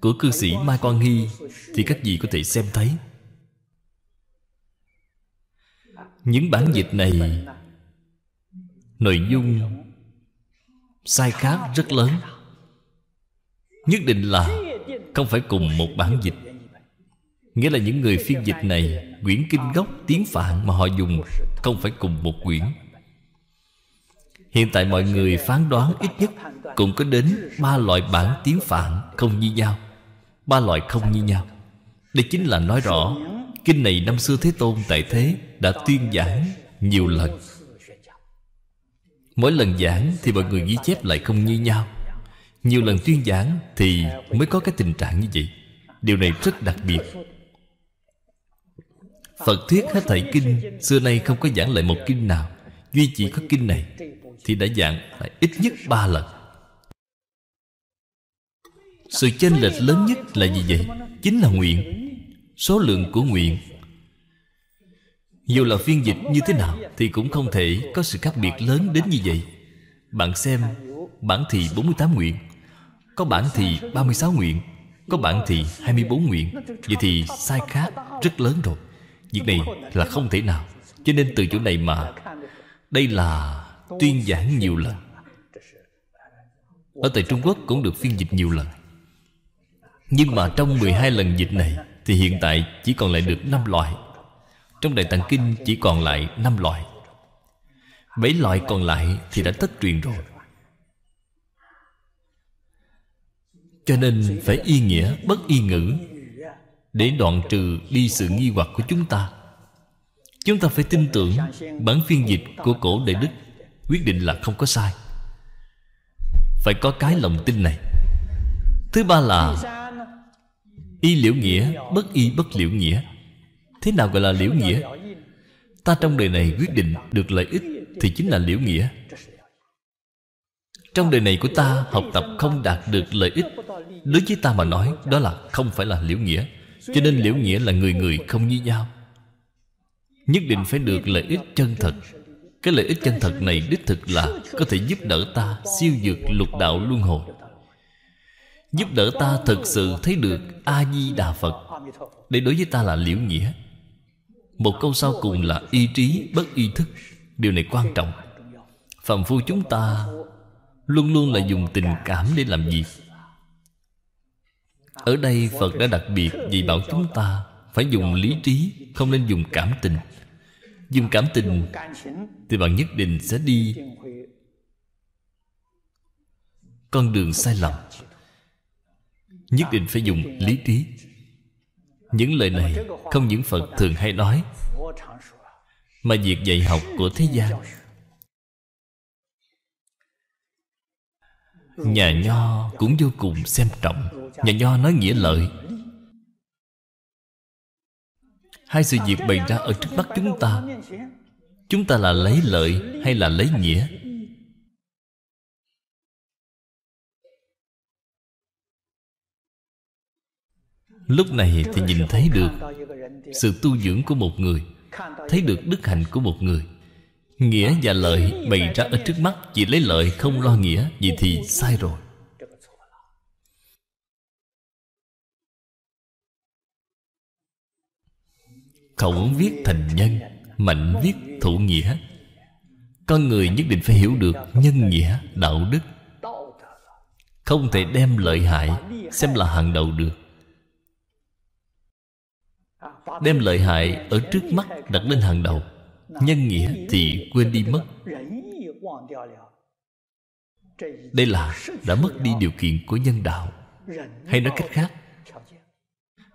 Của cư sĩ Mai Quang Hy Thì các vị có thể xem thấy Những bản dịch này Nội dung Sai khác rất lớn Nhất định là Không phải cùng một bản dịch Nghĩa là những người phiên dịch này Quyển kinh gốc tiếng Phạn mà họ dùng Không phải cùng một quyển Hiện tại mọi người phán đoán ít nhất Cũng có đến ba loại bản tiếng Phạn không như nhau Ba loại không như nhau Đây chính là nói rõ Kinh này năm xưa Thế Tôn tại thế Đã tuyên giảng nhiều lần Mỗi lần giảng thì mọi người ghi chép lại không như nhau Nhiều lần tuyên giảng thì mới có cái tình trạng như vậy Điều này rất đặc biệt Phật thuyết hết thảy kinh Xưa nay không có giảng lại một kinh nào Duy chỉ có kinh này thì đã dạng phải ít nhất ba lần sự chênh lệch lớn nhất là gì vậy? Chính là nguyện Số lượng của nguyện Dù là phiên dịch như thế nào Thì cũng không thể có sự khác biệt lớn đến như vậy Bạn xem Bản thì 48 nguyện Có bản thì 36 nguyện Có bản thì 24 nguyện Vậy thì sai khác rất lớn rồi Việc này là không thể nào Cho nên từ chỗ này mà Đây là tuyên giảng nhiều lần Ở tại Trung Quốc cũng được phiên dịch nhiều lần Nhưng mà trong 12 lần dịch này Thì hiện tại chỉ còn lại được 5 loại Trong Đại Tạng Kinh chỉ còn lại 5 loại Bảy loại còn lại thì đã tất truyền rồi Cho nên phải y nghĩa bất y ngữ Để đoạn trừ đi sự nghi hoặc của chúng ta Chúng ta phải tin tưởng bản phiên dịch của cổ đại đức quyết định là không có sai phải có cái lòng tin này thứ ba là y liễu nghĩa bất y bất liễu nghĩa thế nào gọi là liễu nghĩa ta trong đời này quyết định được lợi ích thì chính là liễu nghĩa trong đời này của ta học tập không đạt được lợi ích đối với ta mà nói đó là không phải là liễu nghĩa cho nên liễu nghĩa là người người không như nhau nhất định phải được lợi ích chân thật cái lợi ích chân thật này đích thực là Có thể giúp đỡ ta siêu dược lục đạo luân hồi Giúp đỡ ta thực sự thấy được A-di-đà Phật để đối với ta là liễu nghĩa Một câu sau cùng là ý trí bất ý thức Điều này quan trọng Phạm phu chúng ta Luôn luôn là dùng tình cảm để làm gì? Ở đây Phật đã đặc biệt vì bảo chúng ta Phải dùng lý trí Không nên dùng cảm tình dâng cảm tình thì bạn nhất định sẽ đi con đường sai lầm nhất định phải dùng lý trí những lời này không những phật thường hay nói mà việc dạy học của thế gian nhà nho cũng vô cùng xem trọng nhà nho nói nghĩa lợi Hai sự việc bày ra ở trước mắt chúng ta Chúng ta là lấy lợi hay là lấy nghĩa Lúc này thì nhìn thấy được Sự tu dưỡng của một người Thấy được đức hạnh của một người Nghĩa và lợi bày ra ở trước mắt Chỉ lấy lợi không lo nghĩa Vậy thì sai rồi khẩu viết thành nhân Mạnh viết thụ nghĩa Con người nhất định phải hiểu được Nhân nghĩa, đạo đức Không thể đem lợi hại Xem là hàng đầu được Đem lợi hại ở trước mắt đặt lên hàng đầu Nhân nghĩa thì quên đi mất Đây là đã mất đi điều kiện của nhân đạo Hay nói cách khác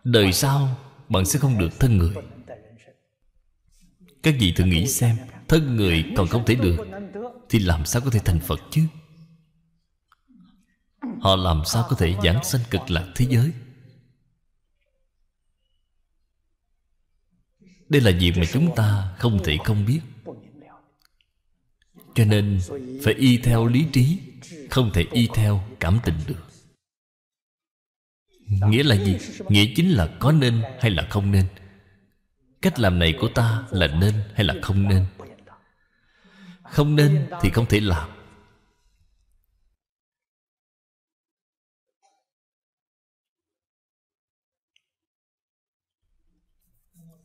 Đời sau bạn sẽ không được thân người các vị thử nghĩ xem Thân người còn không thể được Thì làm sao có thể thành Phật chứ Họ làm sao có thể giảng sanh cực lạc thế giới Đây là việc mà chúng ta không thể không biết Cho nên phải y theo lý trí Không thể y theo cảm tình được Nghĩa là gì? Nghĩa chính là có nên hay là không nên cách làm này của ta là nên hay là không nên không nên thì không thể làm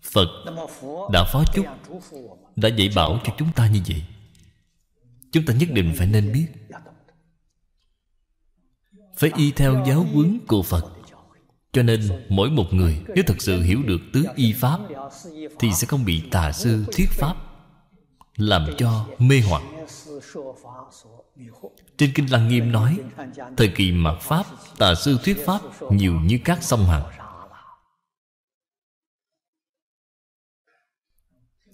Phật đã phó chúc Đã dạy bảo cho chúng ta như vậy Chúng ta nhất định phải nên biết Phải y theo giáo huấn của Phật cho nên mỗi một người Nếu thật sự hiểu được tứ y pháp Thì sẽ không bị tà sư thuyết pháp Làm cho mê hoặc Trên Kinh Lăng Nghiêm nói Thời kỳ mạt Pháp Tà sư thuyết pháp Nhiều như các sông hằng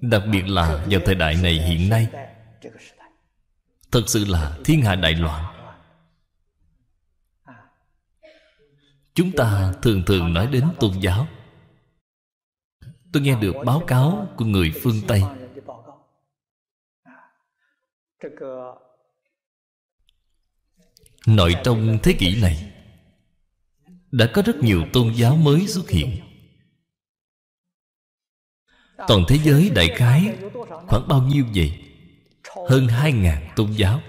Đặc biệt là vào thời đại này hiện nay Thật sự là thiên hạ đại loạn Chúng ta thường thường nói đến tôn giáo Tôi nghe được báo cáo của người phương Tây Nội trong thế kỷ này Đã có rất nhiều tôn giáo mới xuất hiện Toàn thế giới đại khái khoảng bao nhiêu vậy? Hơn 2.000 tôn giáo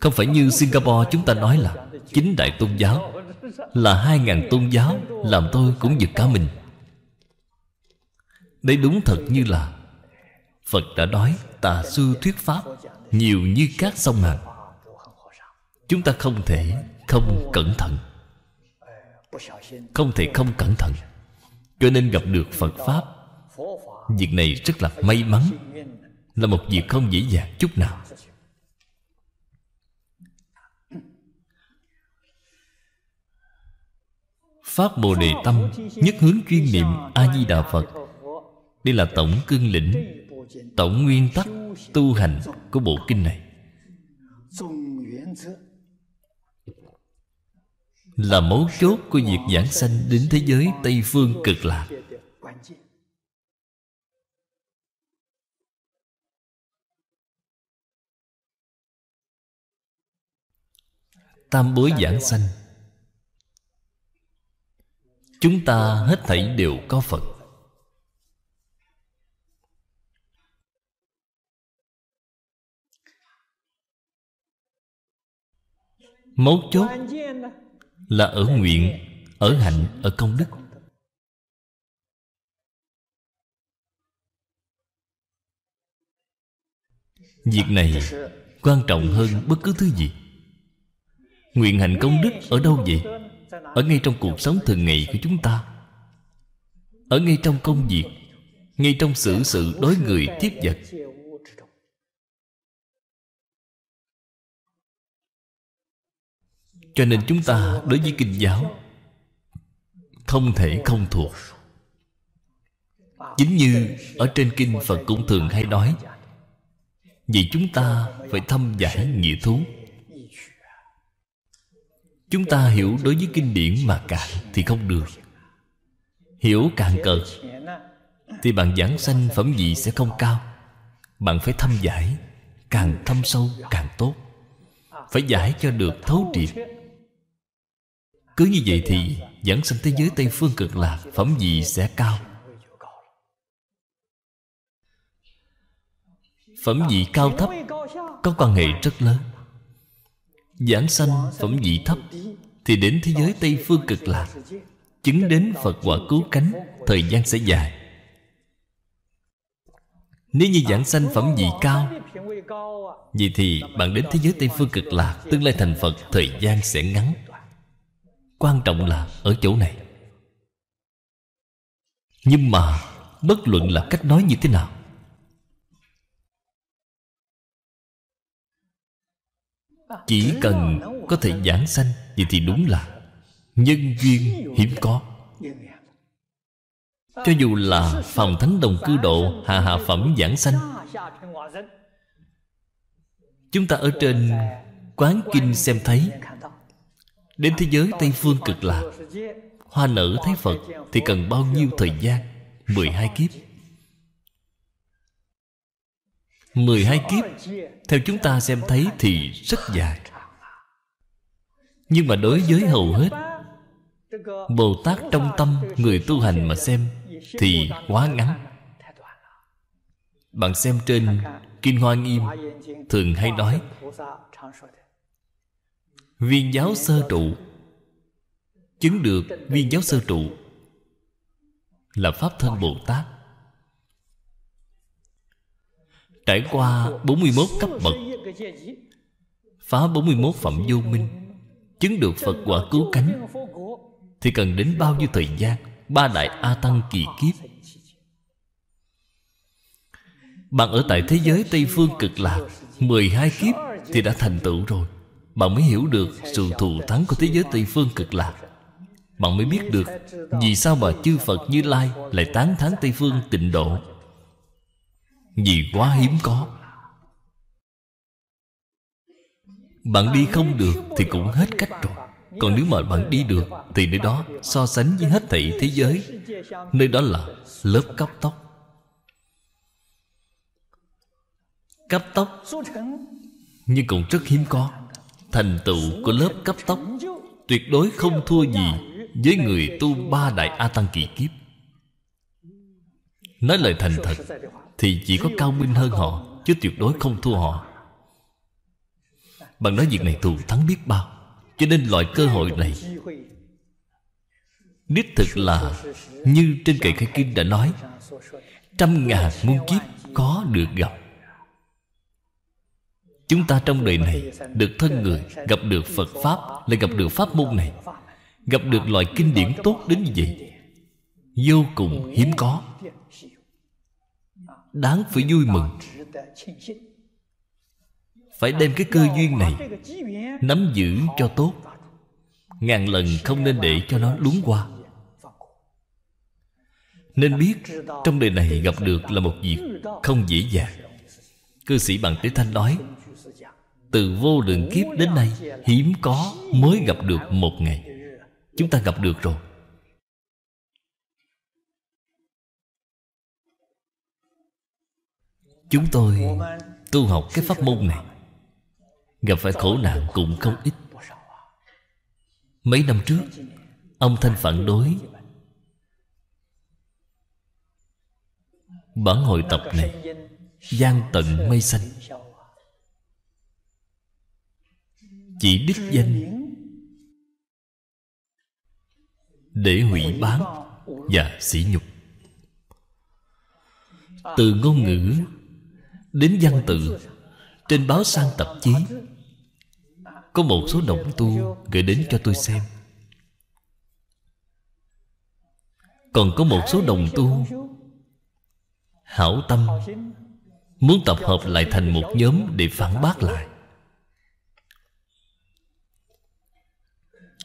Không phải như Singapore chúng ta nói là Chính đại tôn giáo Là hai ngàn tôn giáo Làm tôi cũng giật cả mình Đây đúng thật như là Phật đã nói tà sư thuyết pháp Nhiều như các sông hàng Chúng ta không thể không cẩn thận Không thể không cẩn thận Cho nên gặp được Phật Pháp Việc này rất là may mắn Là một việc không dễ dàng chút nào Phát Bồ Đề Tâm Nhất hướng chuyên niệm A-di-đà Phật Đây là tổng cương lĩnh Tổng nguyên tắc tu hành của bộ kinh này Là mấu chốt của việc giảng sanh đến thế giới Tây Phương cực lạc Tam bối giảng sanh Chúng ta hết thảy đều có Phật Mấu chốt là ở nguyện, ở hạnh, ở công đức Việc này quan trọng hơn bất cứ thứ gì Nguyện hạnh công đức ở đâu vậy? ở ngay trong cuộc sống thường ngày của chúng ta ở ngay trong công việc ngay trong xử sự đối người tiếp vật cho nên chúng ta đối với kinh giáo không thể không thuộc chính như ở trên kinh phật cũng thường hay nói vì chúng ta phải thâm giải nghĩa thú Chúng ta hiểu đối với kinh điển mà cạn thì không được Hiểu càng cợt Thì bạn giảng sanh phẩm gì sẽ không cao Bạn phải thâm giải Càng thâm sâu càng tốt Phải giải cho được thấu triệt Cứ như vậy thì Giảng sanh thế giới Tây Phương cực lạc Phẩm gì sẽ cao Phẩm vị cao thấp Có quan hệ rất lớn Giảng sanh phẩm vị thấp Thì đến thế giới Tây Phương cực lạc Chứng đến Phật quả cứu cánh Thời gian sẽ dài Nếu như giảng sanh phẩm vị cao Vậy thì bạn đến thế giới Tây Phương cực lạc Tương lai thành Phật thời gian sẽ ngắn Quan trọng là ở chỗ này Nhưng mà Bất luận là cách nói như thế nào Chỉ cần có thể giảng sanh Vậy thì đúng là Nhân duyên hiếm có Cho dù là phòng thánh đồng cư độ Hạ hạ phẩm giảng sanh Chúng ta ở trên quán kinh xem thấy Đến thế giới Tây Phương cực lạc Hoa nở thấy Phật Thì cần bao nhiêu thời gian 12 kiếp 12 kiếp Theo chúng ta xem thấy thì rất dài Nhưng mà đối với hầu hết Bồ Tát trong tâm Người tu hành mà xem Thì quá ngắn Bạn xem trên Kinh Hoa Nghiêm Thường hay nói Viên giáo sơ trụ Chứng được viên giáo sơ trụ Là Pháp thân Bồ Tát Trải qua 41 cấp bậc Phá 41 phẩm vô minh Chứng được Phật quả cứu cánh Thì cần đến bao nhiêu thời gian Ba đại A Tăng kỳ kiếp Bạn ở tại thế giới Tây Phương cực lạc 12 kiếp thì đã thành tựu rồi Bạn mới hiểu được sự thù thắng của thế giới Tây Phương cực lạc Bạn mới biết được Vì sao mà chư Phật Như Lai Lại tán thán Tây Phương tịnh độ vì quá hiếm có Bạn đi không được thì cũng hết cách rồi Còn nếu mà bạn đi được Thì nơi đó so sánh với hết thảy thế giới Nơi đó là lớp cấp tóc Cấp tóc Nhưng cũng rất hiếm có Thành tựu của lớp cấp tóc Tuyệt đối không thua gì Với người tu ba đại A Tăng kỳ kiếp Nói lời thành thật thì chỉ có cao minh hơn họ chứ tuyệt đối không thua họ bằng nói việc này thù thắng biết bao cho nên loại cơ hội này đích thực là như trên kệ khai kinh đã nói trăm ngàn muôn kiếp có được gặp chúng ta trong đời này được thân người gặp được phật pháp lại gặp được pháp môn này gặp được loại kinh điển tốt đến như vậy vô cùng hiếm có Đáng phải vui mừng Phải đem cái cơ duyên này Nắm giữ cho tốt Ngàn lần không nên để cho nó lún qua Nên biết Trong đời này gặp được là một việc Không dễ dàng Cư sĩ Bằng Tế Thanh nói Từ vô lượng kiếp đến nay Hiếm có mới gặp được một ngày Chúng ta gặp được rồi Chúng tôi tu học cái pháp môn này Gặp phải khổ nạn cũng không ít Mấy năm trước Ông Thanh phản đối Bản hội tập này Gian tận mây xanh Chỉ đích danh Để hủy bán Và sỉ nhục Từ ngôn ngữ Đến văn tự Trên báo sang tạp chí Có một số động tu gửi đến cho tôi xem Còn có một số đồng tu Hảo tâm Muốn tập hợp lại thành một nhóm để phản bác lại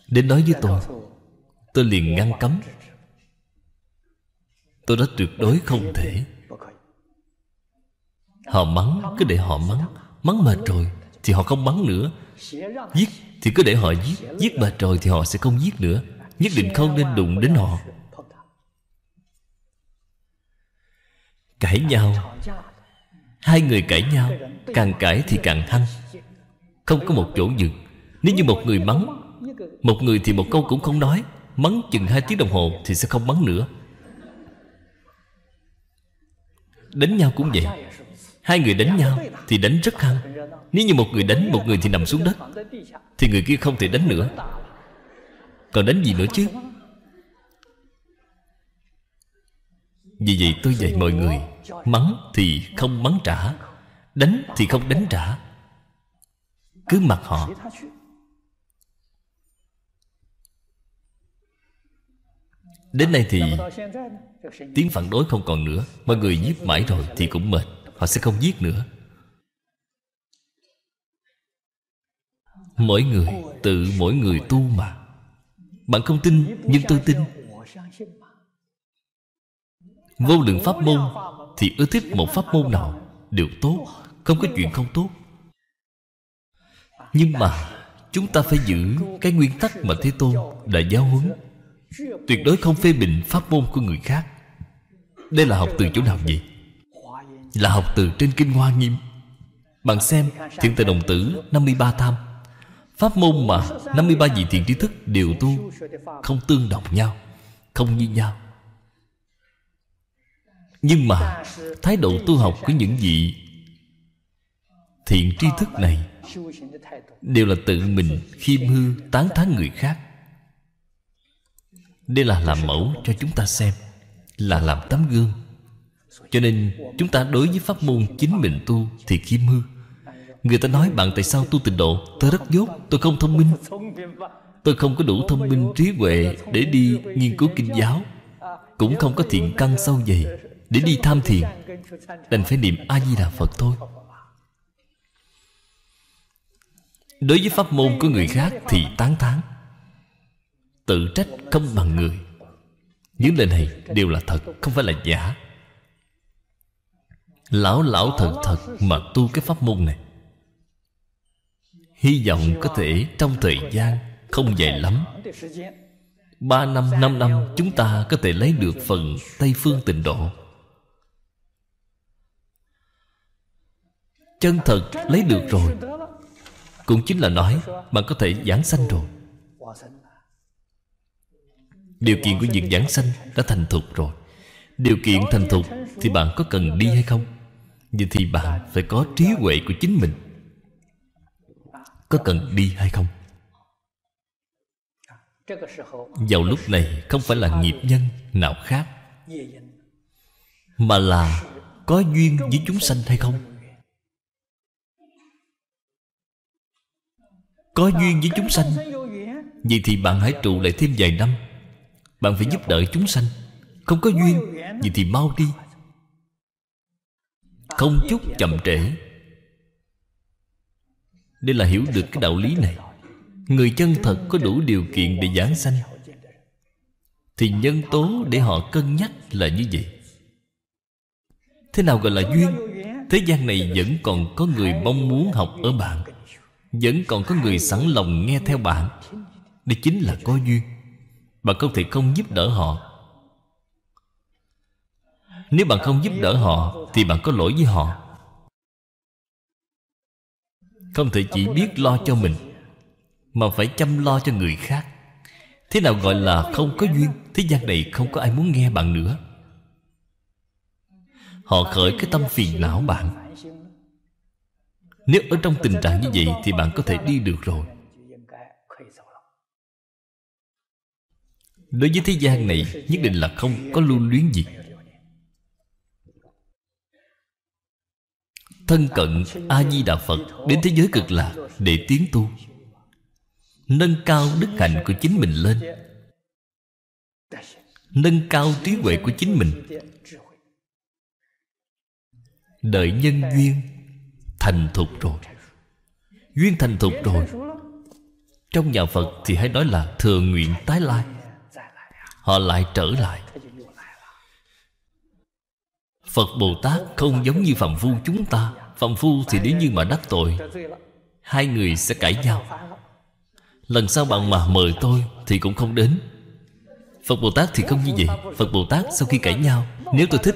Đến nói với tôi Tôi liền ngăn cấm Tôi đã tuyệt đối không thể Họ mắng cứ để họ mắng Mắng mệt rồi thì họ không mắng nữa Giết thì cứ để họ giết Giết mệt rồi thì họ sẽ không giết nữa Nhất định không nên đụng đến họ Cãi nhau Hai người cãi nhau Càng cãi thì càng hăng Không có một chỗ dừng Nếu như một người mắng Một người thì một câu cũng không nói Mắng chừng hai tiếng đồng hồ thì sẽ không mắng nữa Đánh nhau cũng vậy Hai người đánh nhau Thì đánh rất hăng Nếu như một người đánh Một người thì nằm xuống đất Thì người kia không thể đánh nữa Còn đánh gì nữa chứ Vì vậy tôi dạy mọi người Mắng thì không mắng trả Đánh thì không đánh trả Cứ mặc họ Đến nay thì Tiếng phản đối không còn nữa Mọi người giúp mãi rồi thì cũng mệt Họ sẽ không giết nữa Mỗi người tự mỗi người tu mà Bạn không tin nhưng tôi tin Vô lượng pháp môn Thì ưa thích một pháp môn nào Đều tốt Không có chuyện không tốt Nhưng mà Chúng ta phải giữ cái nguyên tắc mà Thế Tôn đã giáo huấn Tuyệt đối không phê bình pháp môn của người khác Đây là học từ chỗ nào vậy? Là học từ trên Kinh Hoa Nghiêm Bạn xem Thiện tài đồng tử 53 tham Pháp môn mà 53 vị thiện trí thức đều tu Không tương đồng nhau Không như nhau Nhưng mà Thái độ tu học của những vị Thiện tri thức này Đều là tự mình khiêm hư tán thán người khác Đây là làm mẫu cho chúng ta xem Là làm tấm gương cho nên chúng ta đối với pháp môn chính mình tu Thì khiêm hư Người ta nói bạn tại sao tu tịnh độ Tôi rất dốt, tôi không thông minh Tôi không có đủ thông minh trí huệ Để đi nghiên cứu kinh giáo Cũng không có thiện căn sâu dày Để đi tham thiền Đành phải niệm A-di-đà Phật thôi Đối với pháp môn của người khác Thì tán thán Tự trách không bằng người Những lời này đều là thật Không phải là giả Lão lão thật thật mà tu cái pháp môn này Hy vọng có thể trong thời gian không dài lắm Ba năm, năm năm chúng ta có thể lấy được phần Tây Phương tịnh độ Chân thật lấy được rồi Cũng chính là nói Bạn có thể giảng sanh rồi Điều kiện của việc giảng sanh đã thành thục rồi Điều kiện thành thục Thì bạn có cần đi hay không Vậy thì bạn phải có trí huệ của chính mình Có cần đi hay không? Vào lúc này không phải là nghiệp nhân nào khác Mà là có duyên với chúng sanh hay không? Có duyên với chúng sanh Vậy thì bạn hãy trụ lại thêm vài năm Bạn phải giúp đỡ chúng sanh Không có duyên Vậy thì mau đi không chút chậm trễ đây là hiểu được cái đạo lý này người chân thật có đủ điều kiện để giảng sanh thì nhân tố để họ cân nhắc là như vậy thế nào gọi là duyên thế gian này vẫn còn có người mong muốn học ở bạn vẫn còn có người sẵn lòng nghe theo bạn đây chính là có duyên bạn không thể không giúp đỡ họ nếu bạn không giúp đỡ họ Thì bạn có lỗi với họ Không thể chỉ biết lo cho mình Mà phải chăm lo cho người khác Thế nào gọi là không có duyên Thế gian này không có ai muốn nghe bạn nữa Họ khởi cái tâm phiền não bạn Nếu ở trong tình trạng như vậy Thì bạn có thể đi được rồi Đối với thế gian này Nhất định là không có lưu luyến gì thân cận a di đà phật đến thế giới cực lạc để tiến tu nâng cao đức hạnh của chính mình lên nâng cao trí huệ của chính mình đợi nhân duyên thành thục rồi duyên thành thục rồi trong nhà phật thì hay nói là thường nguyện tái lai họ lại trở lại Phật Bồ Tát không giống như phạm phu chúng ta Phạm phu thì nếu như mà đắc tội Hai người sẽ cãi nhau Lần sau bạn mà mời tôi Thì cũng không đến Phật Bồ Tát thì không như vậy Phật Bồ Tát sau khi cãi nhau Nếu tôi thích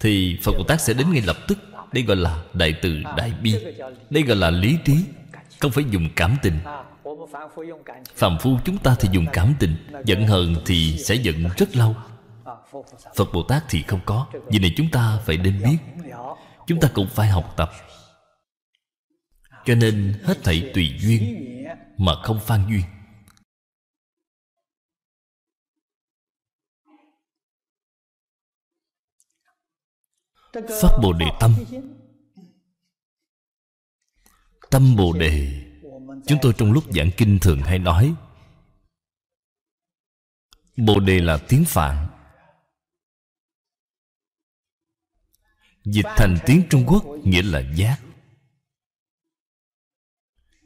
Thì Phật Bồ Tát sẽ đến ngay lập tức Đây gọi là Đại từ Đại Bi Đây gọi là lý trí Không phải dùng cảm tình phàm phu chúng ta thì dùng cảm tình Giận hờn thì sẽ giận rất lâu Phật Bồ Tát thì không có Vì này chúng ta phải nên biết Chúng ta cũng phải học tập Cho nên hết thảy tùy duyên Mà không phan duyên Pháp Bồ Đề Tâm Tâm Bồ Đề Chúng tôi trong lúc giảng kinh thường hay nói Bồ đề là tiếng Phạn Dịch thành tiếng Trung Quốc nghĩa là giác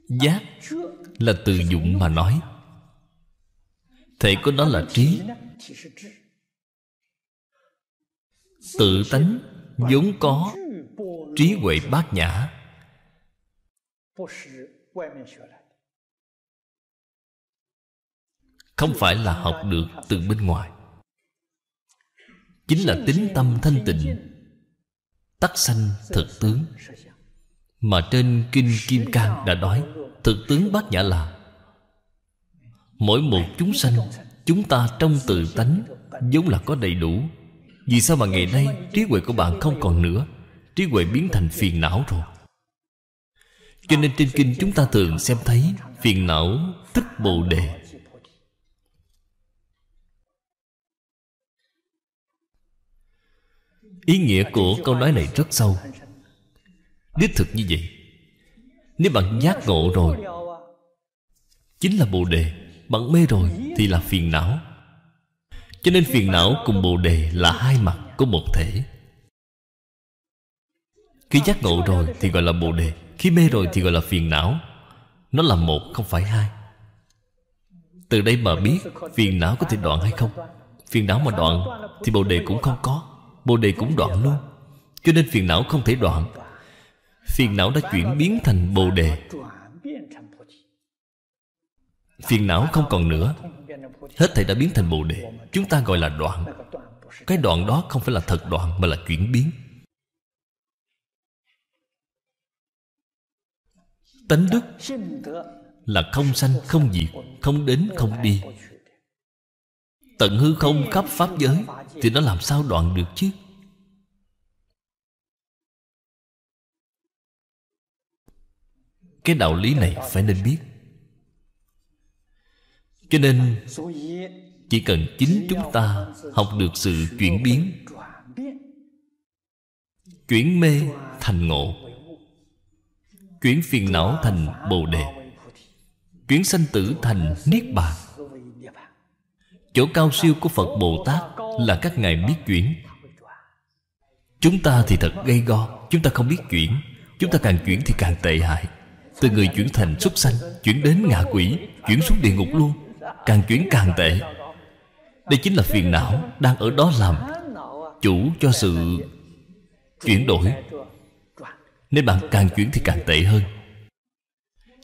Giác là từ dụng mà nói Thể của nó là trí Tự tánh vốn có trí huệ bát nhã không phải là học được từ bên ngoài chính là tính tâm thanh tịnh tắc sanh thực tướng mà trên kinh kim cang đã nói thực tướng bát nhã là mỗi một chúng sanh chúng ta trong tự tánh giống là có đầy đủ vì sao mà ngày nay trí huệ của bạn không còn nữa trí huệ biến thành phiền não rồi cho nên trên kinh chúng ta thường xem thấy Phiền não tức bồ đề Ý nghĩa của câu nói này rất sâu Đích thực như vậy Nếu bạn giác ngộ rồi Chính là bồ đề Bạn mê rồi thì là phiền não Cho nên phiền não cùng bồ đề là hai mặt của một thể Khi giác ngộ rồi thì gọi là bồ đề khi mê rồi thì gọi là phiền não Nó là một không phải hai Từ đây mà biết Phiền não có thể đoạn hay không Phiền não mà đoạn Thì bồ đề cũng không có Bồ đề cũng đoạn luôn Cho nên phiền não không thể đoạn Phiền não đã chuyển biến thành bồ đề Phiền não không còn nữa Hết thảy đã biến thành bồ đề Chúng ta gọi là đoạn Cái đoạn đó không phải là thật đoạn Mà là chuyển biến tánh đức là không sanh không diệt không đến không đi tận hư không khắp pháp giới thì nó làm sao đoạn được chứ cái đạo lý này phải nên biết cho nên chỉ cần chính chúng ta học được sự chuyển biến chuyển mê thành ngộ Chuyển phiền não thành Bồ Đề Chuyển sanh tử thành Niết Bàn Chỗ cao siêu của Phật Bồ Tát Là các ngài biết chuyển Chúng ta thì thật gây go Chúng ta không biết chuyển Chúng ta càng chuyển thì càng tệ hại Từ người chuyển thành xuất sanh Chuyển đến ngạ quỷ Chuyển xuống địa ngục luôn Càng chuyển càng tệ Đây chính là phiền não Đang ở đó làm Chủ cho sự chuyển đổi nên bạn càng chuyển thì càng tệ hơn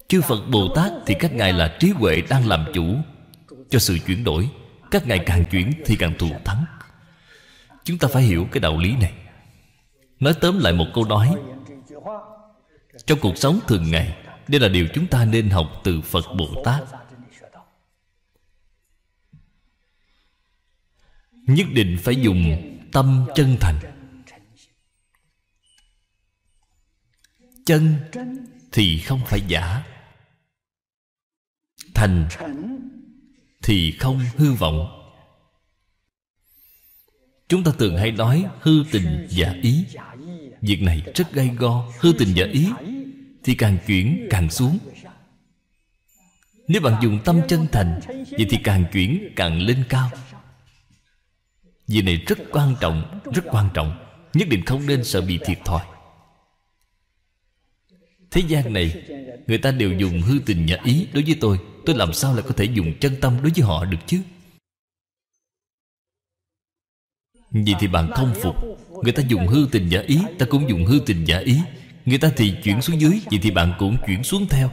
Chư Phật Bồ Tát thì các ngài là trí huệ đang làm chủ Cho sự chuyển đổi Các ngài càng chuyển thì càng thù thắng Chúng ta phải hiểu cái đạo lý này Nói tóm lại một câu nói Trong cuộc sống thường ngày Đây là điều chúng ta nên học từ Phật Bồ Tát Nhất định phải dùng tâm chân thành chân thì không phải giả thành thì không hư vọng chúng ta thường hay nói hư tình giả ý việc này rất gay go hư tình giả ý thì càng chuyển càng xuống nếu bạn dùng tâm chân thành vậy thì càng chuyển càng lên cao việc này rất quan trọng rất quan trọng nhất định không nên sợ bị thiệt thòi Thế gian này Người ta đều dùng hư tình nhã ý đối với tôi Tôi làm sao lại có thể dùng chân tâm đối với họ được chứ Vì thì bạn không phục Người ta dùng hư tình giả ý Ta cũng dùng hư tình giả ý Người ta thì chuyển xuống dưới vì thì bạn cũng chuyển xuống theo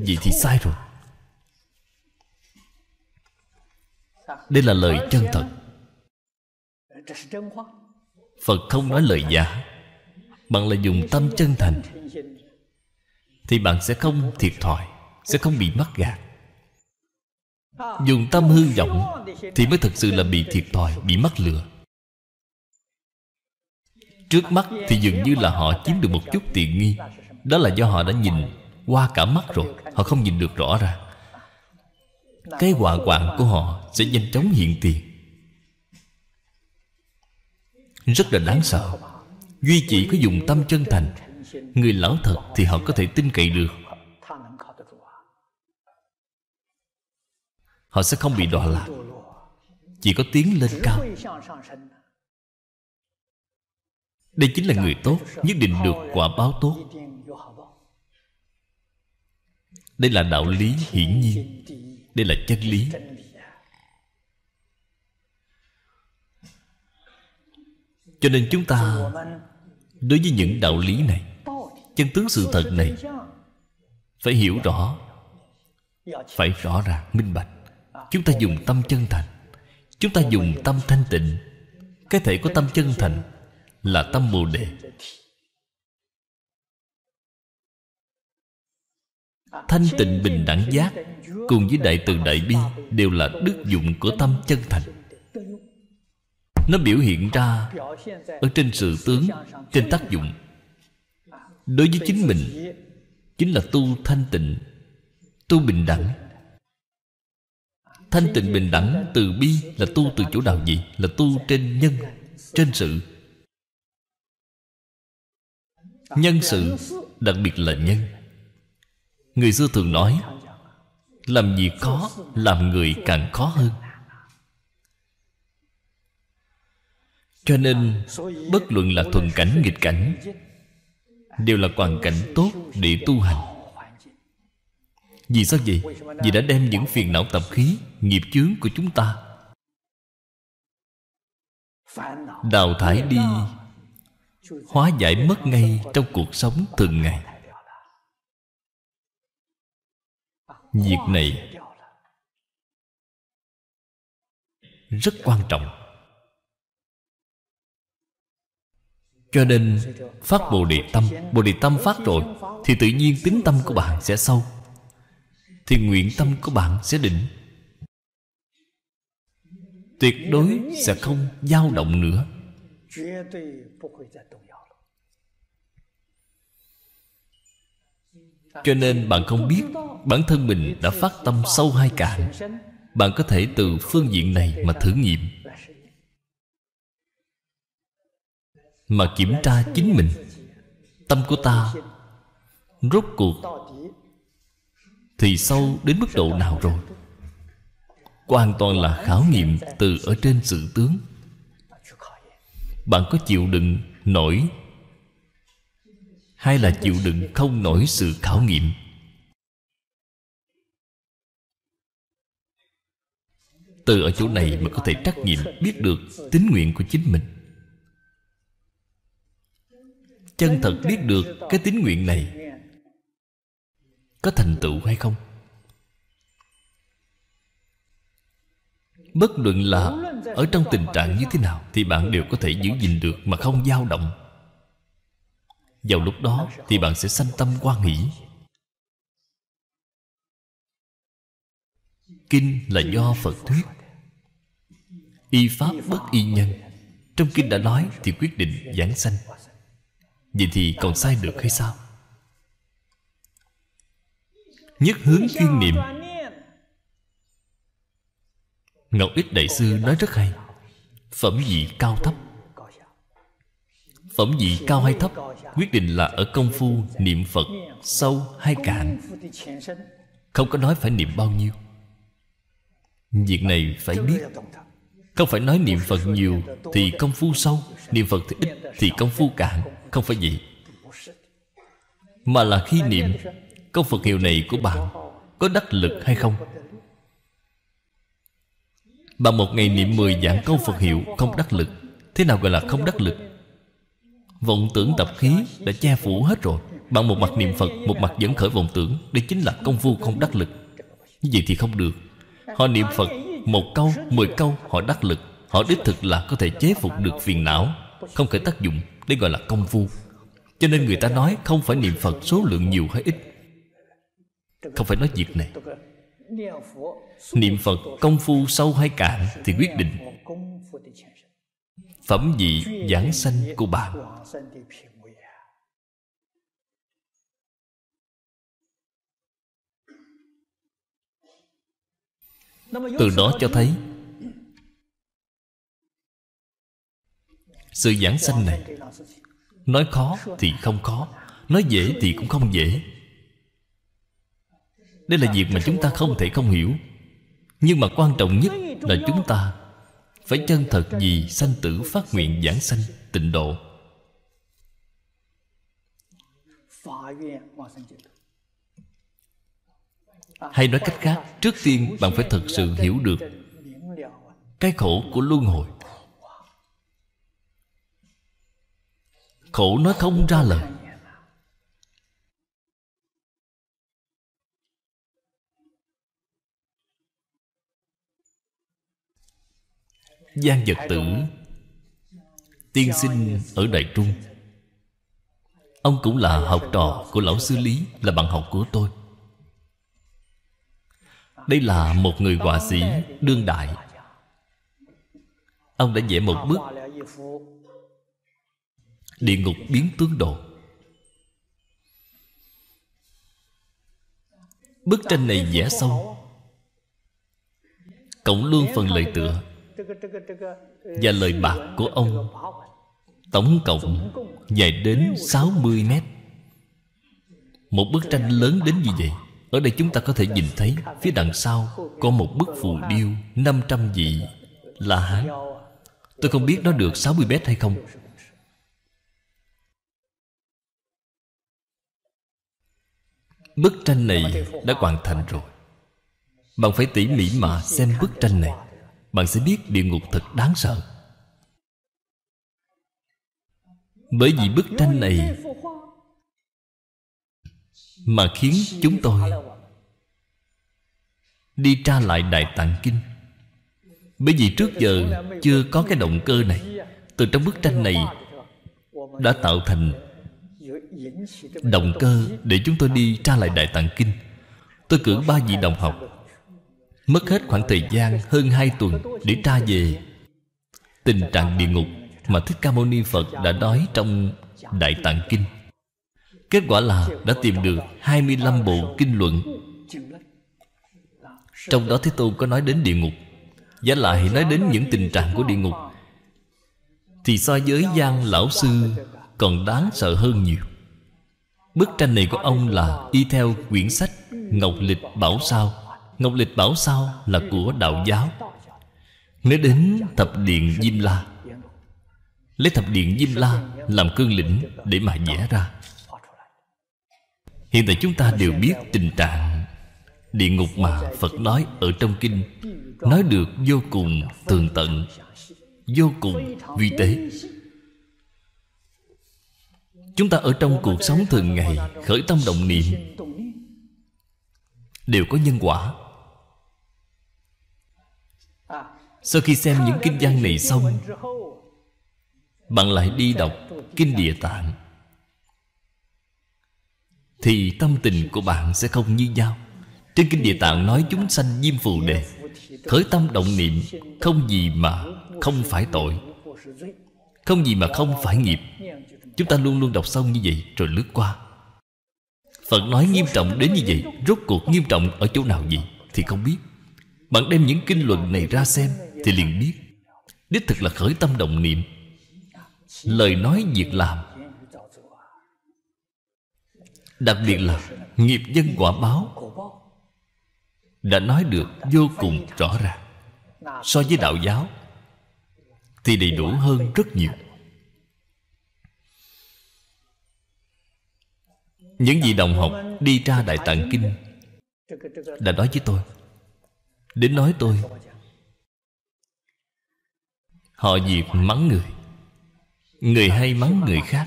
vì thì sai rồi Đây là lời chân thật Phật không nói lời giả bạn là dùng tâm chân thành Thì bạn sẽ không thiệt thòi Sẽ không bị mắc gạt Dùng tâm hư vọng Thì mới thật sự là bị thiệt thòi Bị mắc lừa Trước mắt thì dường như là họ chiếm được một chút tiện nghi Đó là do họ đã nhìn qua cả mắt rồi Họ không nhìn được rõ ràng Cái quả quạng của họ sẽ nhanh chóng hiện tiền Rất là đáng sợ Duy chỉ có dùng tâm chân thành Người lão thật thì họ có thể tin cậy được Họ sẽ không bị đọa lạc Chỉ có tiến lên cao Đây chính là người tốt Nhất định được quả báo tốt Đây là đạo lý hiển nhiên Đây là chân lý cho nên chúng ta đối với những đạo lý này chân tướng sự thật này phải hiểu rõ phải rõ ràng minh bạch chúng ta dùng tâm chân thành chúng ta dùng tâm thanh tịnh cái thể có tâm chân thành là tâm bồ đề thanh tịnh bình đẳng giác cùng với đại từ đại bi đều là đức dụng của tâm chân thành nó biểu hiện ra Ở trên sự tướng Trên tác dụng Đối với chính mình Chính là tu thanh tịnh Tu bình đẳng Thanh tịnh bình đẳng từ bi Là tu từ chỗ nào vậy Là tu trên nhân Trên sự Nhân sự Đặc biệt là nhân Người xưa thường nói Làm gì khó Làm người càng khó hơn cho nên bất luận là thuận cảnh nghịch cảnh đều là hoàn cảnh tốt để tu hành vì sao vậy? Vì đã đem những phiền não tập khí Nghiệp chướng của chúng ta Đào thải đi Hóa giải mất ngay Trong cuộc sống thường ngày Việc này Rất quan trọng Cho nên phát Bồ Đề Tâm Bồ Đề Tâm phát rồi Thì tự nhiên tính tâm của bạn sẽ sâu Thì nguyện tâm của bạn sẽ định Tuyệt đối sẽ không dao động nữa Cho nên bạn không biết Bản thân mình đã phát tâm sâu hai cạn Bạn có thể từ phương diện này mà thử nghiệm mà kiểm tra chính mình tâm của ta rốt cuộc thì sâu đến mức độ nào rồi hoàn toàn là khảo nghiệm từ ở trên sự tướng bạn có chịu đựng nổi hay là chịu đựng không nổi sự khảo nghiệm từ ở chỗ này mà có thể trắc nghiệm biết được tính nguyện của chính mình chân thật biết được cái tín nguyện này có thành tựu hay không bất luận là ở trong tình trạng như thế nào thì bạn đều có thể giữ gìn được mà không dao động vào lúc đó thì bạn sẽ sanh tâm quan hỷ kinh là do phật thuyết y pháp bất y nhân trong kinh đã nói thì quyết định giảng sanh Vậy thì còn sai được hay sao Nhất hướng chuyên niệm Ngọc Ích Đại Sư nói rất hay Phẩm vị cao thấp Phẩm vị cao hay thấp Quyết định là ở công phu niệm Phật Sâu hay cạn Không có nói phải niệm bao nhiêu Việc này phải biết Không phải nói niệm Phật nhiều Thì công phu sâu Niệm Phật thì ít thì công phu cạn không phải vậy Mà là khi niệm Câu Phật hiệu này của bạn Có đắc lực hay không Bạn một ngày niệm mười dạng câu Phật hiệu Không đắc lực Thế nào gọi là không đắc lực Vọng tưởng tập khí đã che phủ hết rồi Bạn một mặt niệm Phật Một mặt vẫn khởi vọng tưởng Đây chính là công phu không đắc lực Như vậy thì không được Họ niệm Phật Một câu, mười câu họ đắc lực Họ đích thực là có thể chế phục được phiền não Không thể tác dụng đây gọi là công phu Cho nên người ta nói không phải niệm Phật số lượng nhiều hay ít Không phải nói việc này Niệm Phật công phu sâu hay cạn Thì quyết định Phẩm vị giảng sanh của bạn Từ đó cho thấy Sự giảng sanh này Nói khó thì không khó Nói dễ thì cũng không dễ Đây là việc mà chúng ta không thể không hiểu Nhưng mà quan trọng nhất là chúng ta Phải chân thật vì sanh tử phát nguyện giảng sanh tịnh độ Hay nói cách khác Trước tiên bạn phải thật sự hiểu được Cái khổ của luân hồi khổ nói không ra lời gian vật tử tiên sinh ở đại trung ông cũng là học trò của lão sư lý là bạn học của tôi đây là một người họa sĩ đương đại ông đã vẽ một bức Địa ngục biến tướng độ Bức tranh này vẽ xong Cộng lương phần lời tựa Và lời bạc của ông Tổng cộng dài đến 60 mét Một bức tranh lớn đến như vậy Ở đây chúng ta có thể nhìn thấy Phía đằng sau có một bức phù điêu 500 vị là Hán Tôi không biết nó được 60 mét hay không Bức tranh này đã hoàn thành rồi Bạn phải tỉ mỉ mà xem bức tranh này Bạn sẽ biết địa ngục thật đáng sợ Bởi vì bức tranh này Mà khiến chúng tôi Đi tra lại Đại Tạng Kinh Bởi vì trước giờ chưa có cái động cơ này Từ trong bức tranh này Đã tạo thành động cơ để chúng tôi đi tra lại đại tạng kinh tôi cử ba vị đồng học mất hết khoảng thời gian hơn hai tuần để tra về tình trạng địa ngục mà thích ca mâu ni phật đã nói trong đại tạng kinh kết quả là đã tìm được 25 bộ kinh luận trong đó thế tôn có nói đến địa ngục Giá lại nói đến những tình trạng của địa ngục Thì so với Gian Lão Sư Còn đáng sợ hơn nhiều Bức tranh này của ông là y theo quyển sách Ngọc Lịch Bảo Sao Ngọc Lịch Bảo Sao là của Đạo Giáo Nếu đến Thập Điện Diêm La Lấy Thập Điện Diêm La làm cương lĩnh để mà vẽ ra Hiện tại chúng ta đều biết tình trạng Địa ngục mà Phật nói ở trong kinh Nói được vô cùng tường tận Vô cùng vi tế Chúng ta ở trong cuộc sống thường ngày Khởi tâm động niệm Đều có nhân quả Sau khi xem những kinh văn này xong Bạn lại đi đọc Kinh Địa Tạng Thì tâm tình của bạn sẽ không như nhau Trên Kinh Địa Tạng nói chúng sanh diêm phù đề Khởi tâm động niệm Không gì mà không phải tội Không gì mà không phải nghiệp Chúng ta luôn luôn đọc xong như vậy Rồi lướt qua Phật nói nghiêm trọng đến như vậy Rốt cuộc nghiêm trọng ở chỗ nào vậy Thì không biết Bạn đem những kinh luận này ra xem Thì liền biết Đích thực là khởi tâm động niệm Lời nói việc làm Đặc biệt là nghiệp nhân quả báo Đã nói được vô cùng rõ ràng So với đạo giáo Thì đầy đủ hơn rất nhiều Những vị đồng học đi ra Đại Tạng Kinh Đã nói với tôi Đến nói tôi Họ Diệp mắng người Người hay mắng người khác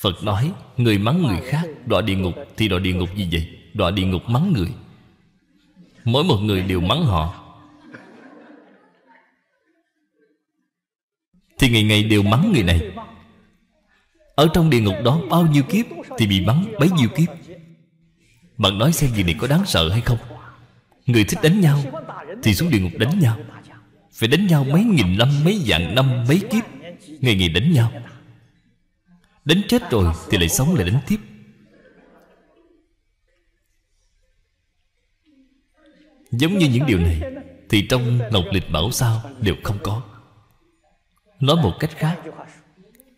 Phật nói Người mắng người khác đọa địa ngục Thì đọa địa ngục gì vậy Đọa địa ngục mắng người Mỗi một người đều mắng họ Thì ngày ngày đều mắng người này ở trong địa ngục đó bao nhiêu kiếp Thì bị bắn bấy nhiêu kiếp Bạn nói xem gì này có đáng sợ hay không Người thích đánh nhau Thì xuống địa ngục đánh nhau Phải đánh nhau mấy nghìn năm, mấy vạn năm, mấy kiếp Ngày ngày đánh nhau Đánh chết rồi thì lại sống lại đánh tiếp Giống như những điều này Thì trong Ngọc Lịch Bảo sao đều không có Nói một cách khác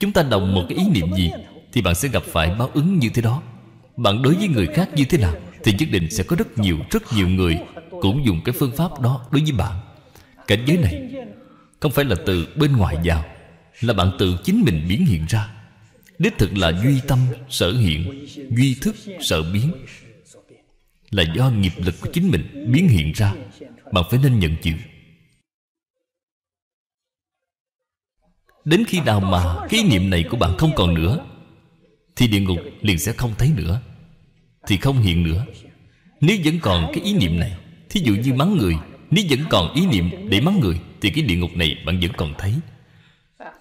Chúng ta động một cái ý niệm gì Thì bạn sẽ gặp phải báo ứng như thế đó Bạn đối với người khác như thế nào Thì nhất định sẽ có rất nhiều rất nhiều người Cũng dùng cái phương pháp đó đối với bạn Cảnh giới này Không phải là từ bên ngoài vào Là bạn tự chính mình biến hiện ra Đích thực là duy tâm sở hiện Duy thức sở biến Là do nghiệp lực của chính mình biến hiện ra Bạn phải nên nhận chịu Đến khi nào mà Cái niệm này của bạn không còn nữa Thì địa ngục liền sẽ không thấy nữa Thì không hiện nữa Nếu vẫn còn cái ý niệm này Thí dụ như mắng người Nếu vẫn còn ý niệm để mắng người Thì cái địa ngục này bạn vẫn còn thấy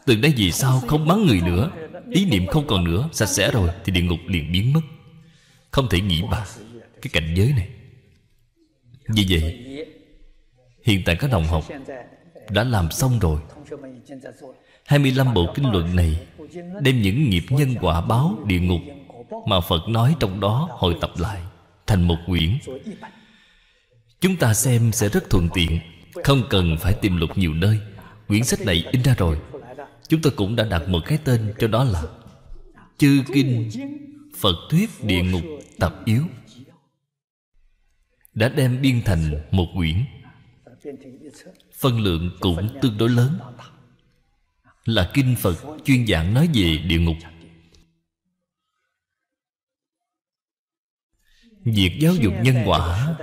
Từ đây vì sao không mắng người nữa Ý niệm không còn nữa Sạch sẽ rồi thì địa ngục liền biến mất Không thể nghĩ bà Cái cảnh giới này Vì vậy Hiện tại các đồng học Đã làm xong rồi 25 bộ kinh luận này Đem những nghiệp nhân quả báo địa ngục Mà Phật nói trong đó hội tập lại Thành một quyển Chúng ta xem sẽ rất thuận tiện Không cần phải tìm lục nhiều nơi Quyển sách này in ra rồi Chúng tôi cũng đã đặt một cái tên cho đó là Chư Kinh Phật Thuyết Địa Ngục Tập Yếu Đã đem biên thành một quyển Phân lượng cũng tương đối lớn là kinh phật chuyên giảng nói về địa ngục việc giáo dục nhân quả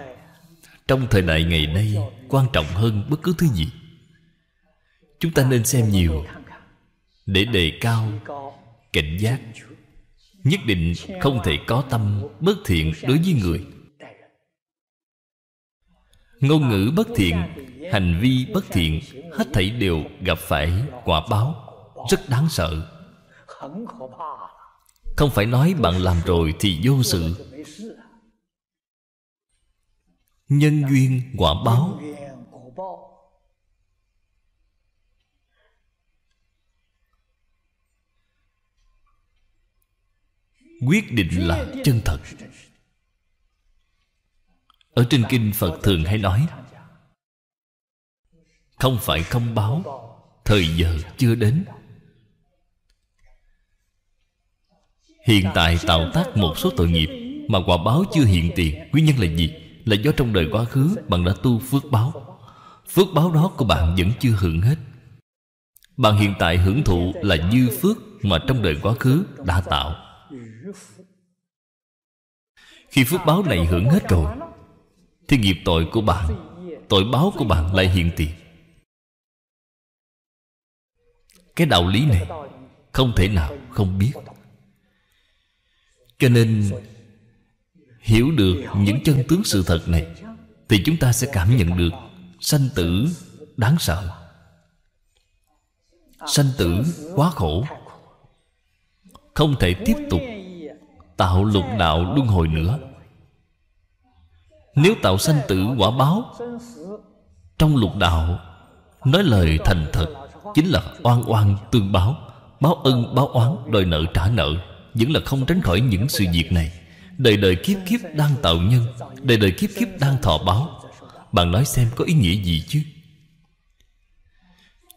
trong thời đại ngày nay quan trọng hơn bất cứ thứ gì chúng ta nên xem nhiều để đề cao cảnh giác nhất định không thể có tâm bất thiện đối với người ngôn ngữ bất thiện hành vi bất thiện hết thảy đều gặp phải quả báo rất đáng sợ không phải nói bạn làm rồi thì vô sự nhân duyên quả báo quyết định là chân thật ở trên kinh Phật thường hay nói Không phải không báo Thời giờ chưa đến Hiện tại tạo tác một số tội nghiệp Mà quả báo chưa hiện tiền Nguyên nhân là gì? Là do trong đời quá khứ Bạn đã tu phước báo Phước báo đó của bạn vẫn chưa hưởng hết Bạn hiện tại hưởng thụ là dư phước Mà trong đời quá khứ đã tạo Khi phước báo này hưởng hết rồi thì nghiệp tội của bạn Tội báo của bạn lại hiện tiền Cái đạo lý này Không thể nào không biết Cho nên Hiểu được những chân tướng sự thật này Thì chúng ta sẽ cảm nhận được Sanh tử đáng sợ Sanh tử quá khổ Không thể tiếp tục Tạo lục đạo luân hồi nữa nếu tạo sanh tử quả báo Trong lục đạo Nói lời thành thật Chính là oan oan tương báo Báo ân báo oán đòi nợ trả nợ Vẫn là không tránh khỏi những sự việc này Đời đời kiếp kiếp đang tạo nhân Đời đời kiếp kiếp đang thọ báo Bạn nói xem có ý nghĩa gì chứ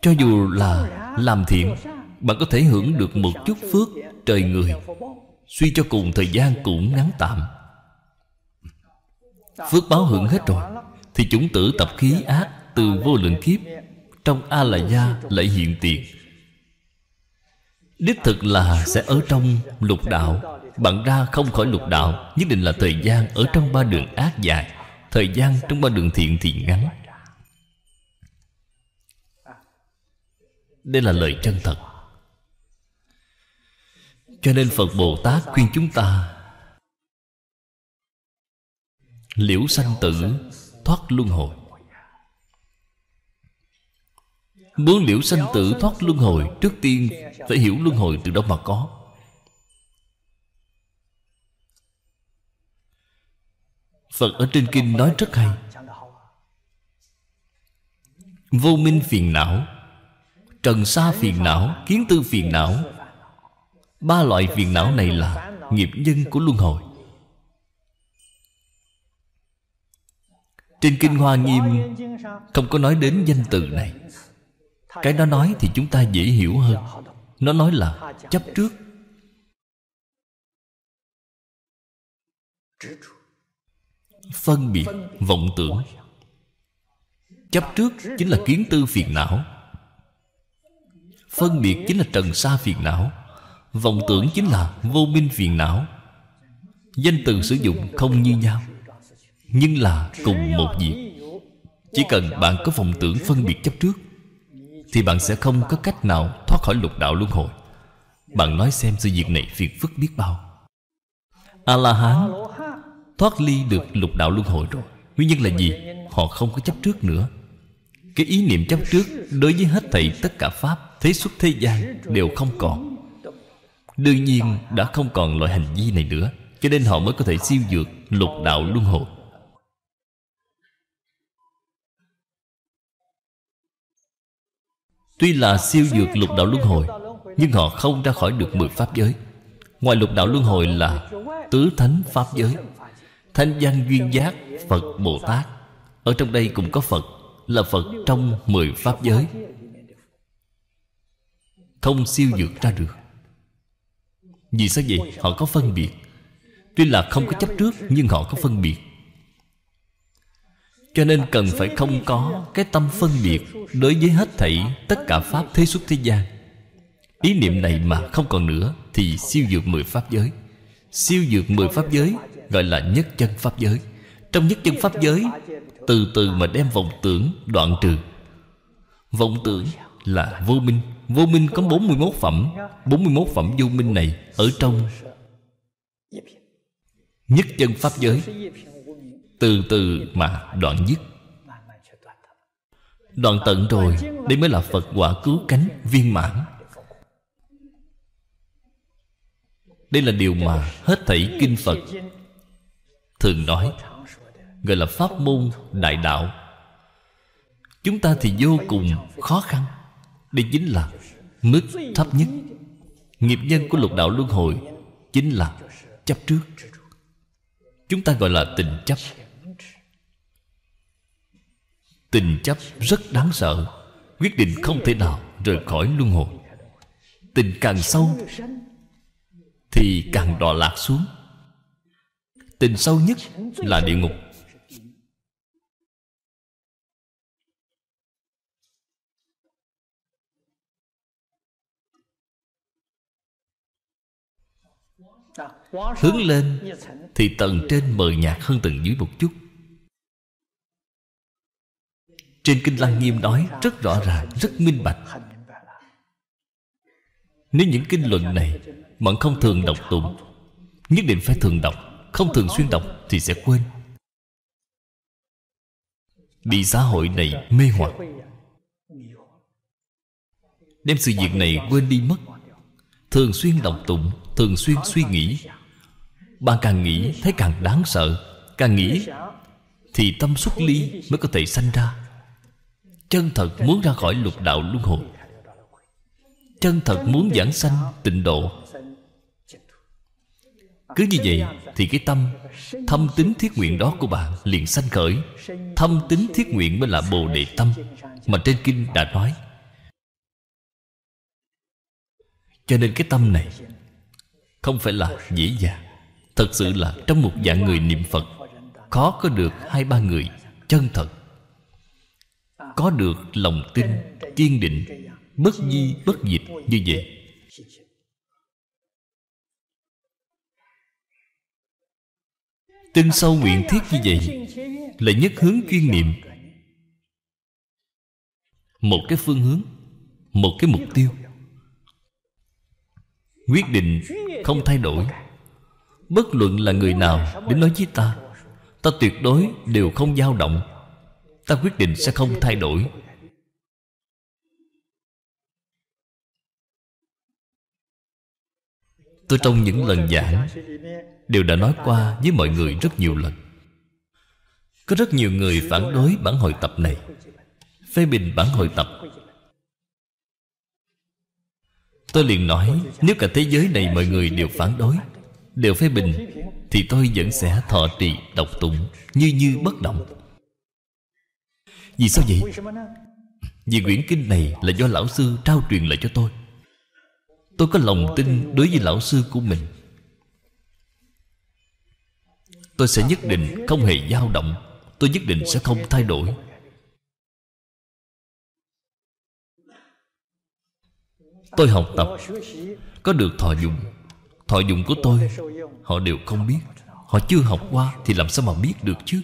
Cho dù là làm thiện Bạn có thể hưởng được một chút phước trời người Suy cho cùng thời gian cũng ngắn tạm Phước báo hưởng hết rồi Thì chúng tử tập khí ác Từ vô lượng kiếp Trong a la gia lại hiện tiền Đích thực là sẽ ở trong lục đạo Bạn ra không khỏi lục đạo Nhất định là thời gian ở trong ba đường ác dài Thời gian trong ba đường thiện thì ngắn Đây là lời chân thật Cho nên Phật Bồ Tát khuyên chúng ta liễu sanh tử thoát luân hồi muốn liễu sanh tử thoát luân hồi trước tiên phải hiểu luân hồi từ đâu mà có phật ở trên kinh nói rất hay vô minh phiền não trần sa phiền não kiến tư phiền não ba loại phiền não này là nghiệp nhân của luân hồi Trên Kinh Hoa Nghiêm Không có nói đến danh từ này Cái nó nói thì chúng ta dễ hiểu hơn Nó nói là chấp trước Phân biệt vọng tưởng Chấp trước chính là kiến tư phiền não Phân biệt chính là trần sa phiền não Vọng tưởng chính là vô minh phiền não Danh từ sử dụng không như nhau nhưng là cùng một việc chỉ cần bạn có vọng tưởng phân biệt chấp trước thì bạn sẽ không có cách nào thoát khỏi lục đạo luân hồi bạn nói xem sự việc này phiền phức biết bao a la hán thoát ly được lục đạo luân hồi rồi nguyên nhân là gì họ không có chấp trước nữa cái ý niệm chấp trước đối với hết thảy tất cả pháp thế xuất thế gian đều không còn đương nhiên đã không còn loại hành vi này nữa cho nên họ mới có thể siêu dược lục đạo luân hồi Tuy là siêu dược lục đạo luân hồi Nhưng họ không ra khỏi được mười pháp giới Ngoài lục đạo luân hồi là Tứ thánh pháp giới Thanh văn duyên giác Phật Bồ Tát Ở trong đây cũng có Phật Là Phật trong mười pháp giới Không siêu dược ra được Vì sao vậy? Họ có phân biệt Tuy là không có chấp trước Nhưng họ có phân biệt cho nên cần phải không có cái tâm phân biệt đối với hết thảy tất cả pháp thế xuất thế gian ý niệm này mà không còn nữa thì siêu dược mười pháp giới siêu dược mười pháp giới gọi là nhất chân pháp giới trong nhất chân pháp giới từ từ mà đem vọng tưởng đoạn trừ vọng tưởng là vô minh vô minh có 41 phẩm 41 phẩm vô minh này ở trong nhất chân pháp giới từ từ mà đoạn dứt Đoạn tận rồi Đây mới là Phật quả cứu cánh viên mãn Đây là điều mà hết thảy kinh Phật Thường nói Gọi là pháp môn đại đạo Chúng ta thì vô cùng khó khăn Đây chính là mức thấp nhất Nghiệp nhân của lục đạo luân hồi Chính là chấp trước Chúng ta gọi là tình chấp Tình chấp rất đáng sợ Quyết định không thể nào rời khỏi luân hồi Tình càng sâu Thì càng đọa lạc xuống Tình sâu nhất là địa ngục Hướng lên thì tầng trên mờ nhạt hơn tầng dưới một chút trên Kinh Lăng Nghiêm nói rất rõ ràng Rất minh bạch Nếu những kinh luận này Mẫn không thường đọc tụng Nhất định phải thường đọc Không thường xuyên đọc thì sẽ quên Bị xã hội này mê hoặc Đem sự việc này quên đi mất Thường xuyên đọc tụng Thường xuyên suy nghĩ Bạn càng nghĩ thấy càng đáng sợ Càng nghĩ Thì tâm xuất ly mới có thể sanh ra chân thật muốn ra khỏi lục đạo luân hồi chân thật muốn giảng sanh tịnh độ cứ như vậy thì cái tâm thâm tính thiết nguyện đó của bạn liền sanh khởi thâm tính thiết nguyện mới là bồ đề tâm mà trên kinh đã nói cho nên cái tâm này không phải là dễ dàng thật sự là trong một dạng người niệm phật khó có được hai ba người chân thật có được lòng tin kiên định bất di bất dịch như vậy tin sâu nguyện thiết như vậy là nhất hướng chuyên niệm một cái phương hướng một cái mục tiêu quyết định không thay đổi bất luận là người nào đến nói với ta ta tuyệt đối đều không dao động ta quyết định sẽ không thay đổi tôi trong những lần giảng đều đã nói qua với mọi người rất nhiều lần có rất nhiều người phản đối bản hội tập này phê bình bản hội tập tôi liền nói nếu cả thế giới này mọi người đều phản đối đều phê bình thì tôi vẫn sẽ thọ trì độc tụng như như bất động vì sao vậy Vì quyển kinh này là do lão sư trao truyền lại cho tôi Tôi có lòng tin đối với lão sư của mình Tôi sẽ nhất định không hề dao động Tôi nhất định sẽ không thay đổi Tôi học tập Có được thọ dụng Thọ dụng của tôi Họ đều không biết Họ chưa học qua Thì làm sao mà biết được chứ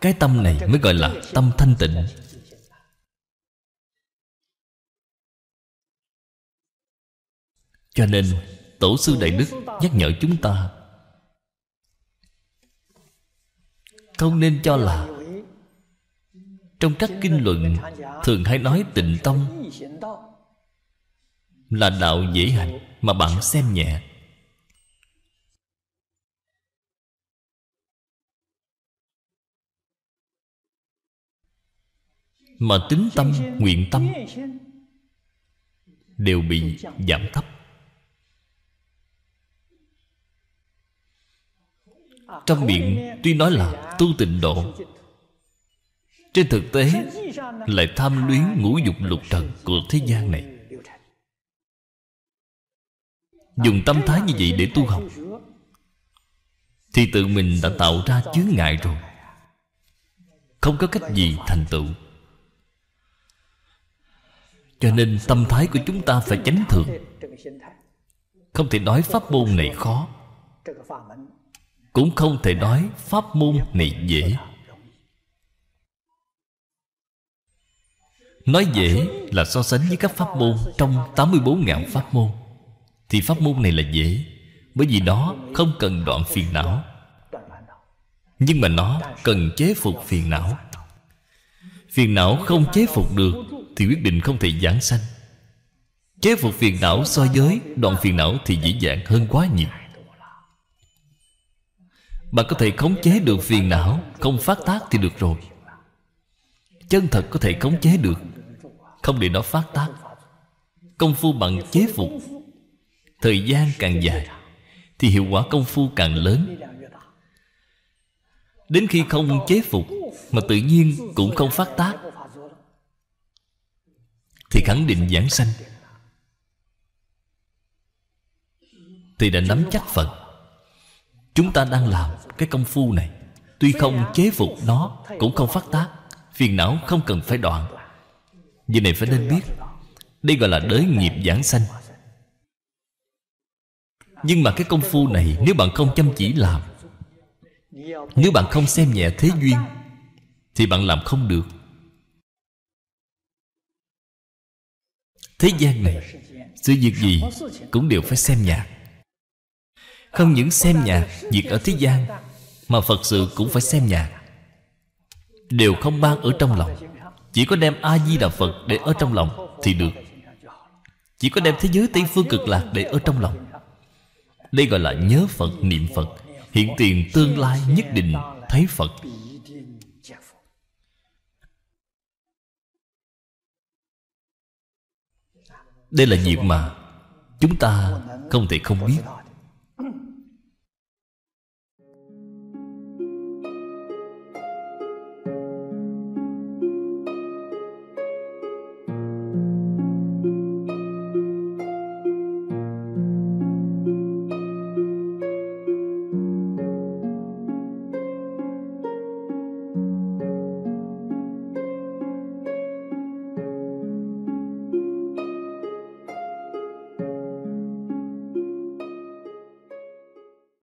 Cái tâm này mới gọi là tâm thanh tịnh Cho nên Tổ sư Đại Đức nhắc nhở chúng ta Không nên cho là Trong các kinh luận Thường hay nói tịnh tông Là đạo dễ hành Mà bạn xem nhẹ Mà tính tâm, nguyện tâm Đều bị giảm thấp Trong miệng tuy nói là tu tịnh độ Trên thực tế Lại tham luyến ngũ dục lục trần của thế gian này Dùng tâm thái như vậy để tu học Thì tự mình đã tạo ra chướng ngại rồi Không có cách gì thành tựu cho nên tâm thái của chúng ta phải chánh thường, Không thể nói pháp môn này khó Cũng không thể nói pháp môn này dễ Nói dễ là so sánh với các pháp môn Trong 84.000 pháp môn Thì pháp môn này là dễ Bởi vì nó không cần đoạn phiền não Nhưng mà nó cần chế phục phiền não Phiền não không chế phục được thì quyết định không thể giảng sanh Chế phục phiền não so với Đoạn phiền não thì dễ dàng hơn quá nhiều Bạn có thể khống chế được phiền não Không phát tác thì được rồi Chân thật có thể khống chế được Không để nó phát tác Công phu bằng chế phục Thời gian càng dài Thì hiệu quả công phu càng lớn Đến khi không chế phục Mà tự nhiên cũng không phát tác thì khẳng định giảng sanh Thì đã nắm chắc Phật Chúng ta đang làm cái công phu này Tuy không chế phục nó Cũng không phát tác Phiền não không cần phải đoạn Vì này phải nên biết Đây gọi là đới nghiệp giảng sanh Nhưng mà cái công phu này Nếu bạn không chăm chỉ làm Nếu bạn không xem nhẹ thế duyên Thì bạn làm không được Thế gian này Sự việc gì cũng đều phải xem nhạc Không những xem nhạc Việc ở thế gian Mà Phật sự cũng phải xem nhạc Đều không ban ở trong lòng Chỉ có đem A-di-đà Phật để ở trong lòng Thì được Chỉ có đem thế giới Tây Phương cực lạc để ở trong lòng Đây gọi là nhớ Phật, niệm Phật Hiện tiền tương lai nhất định thấy Phật Đây là việc mà Chúng ta không thể không biết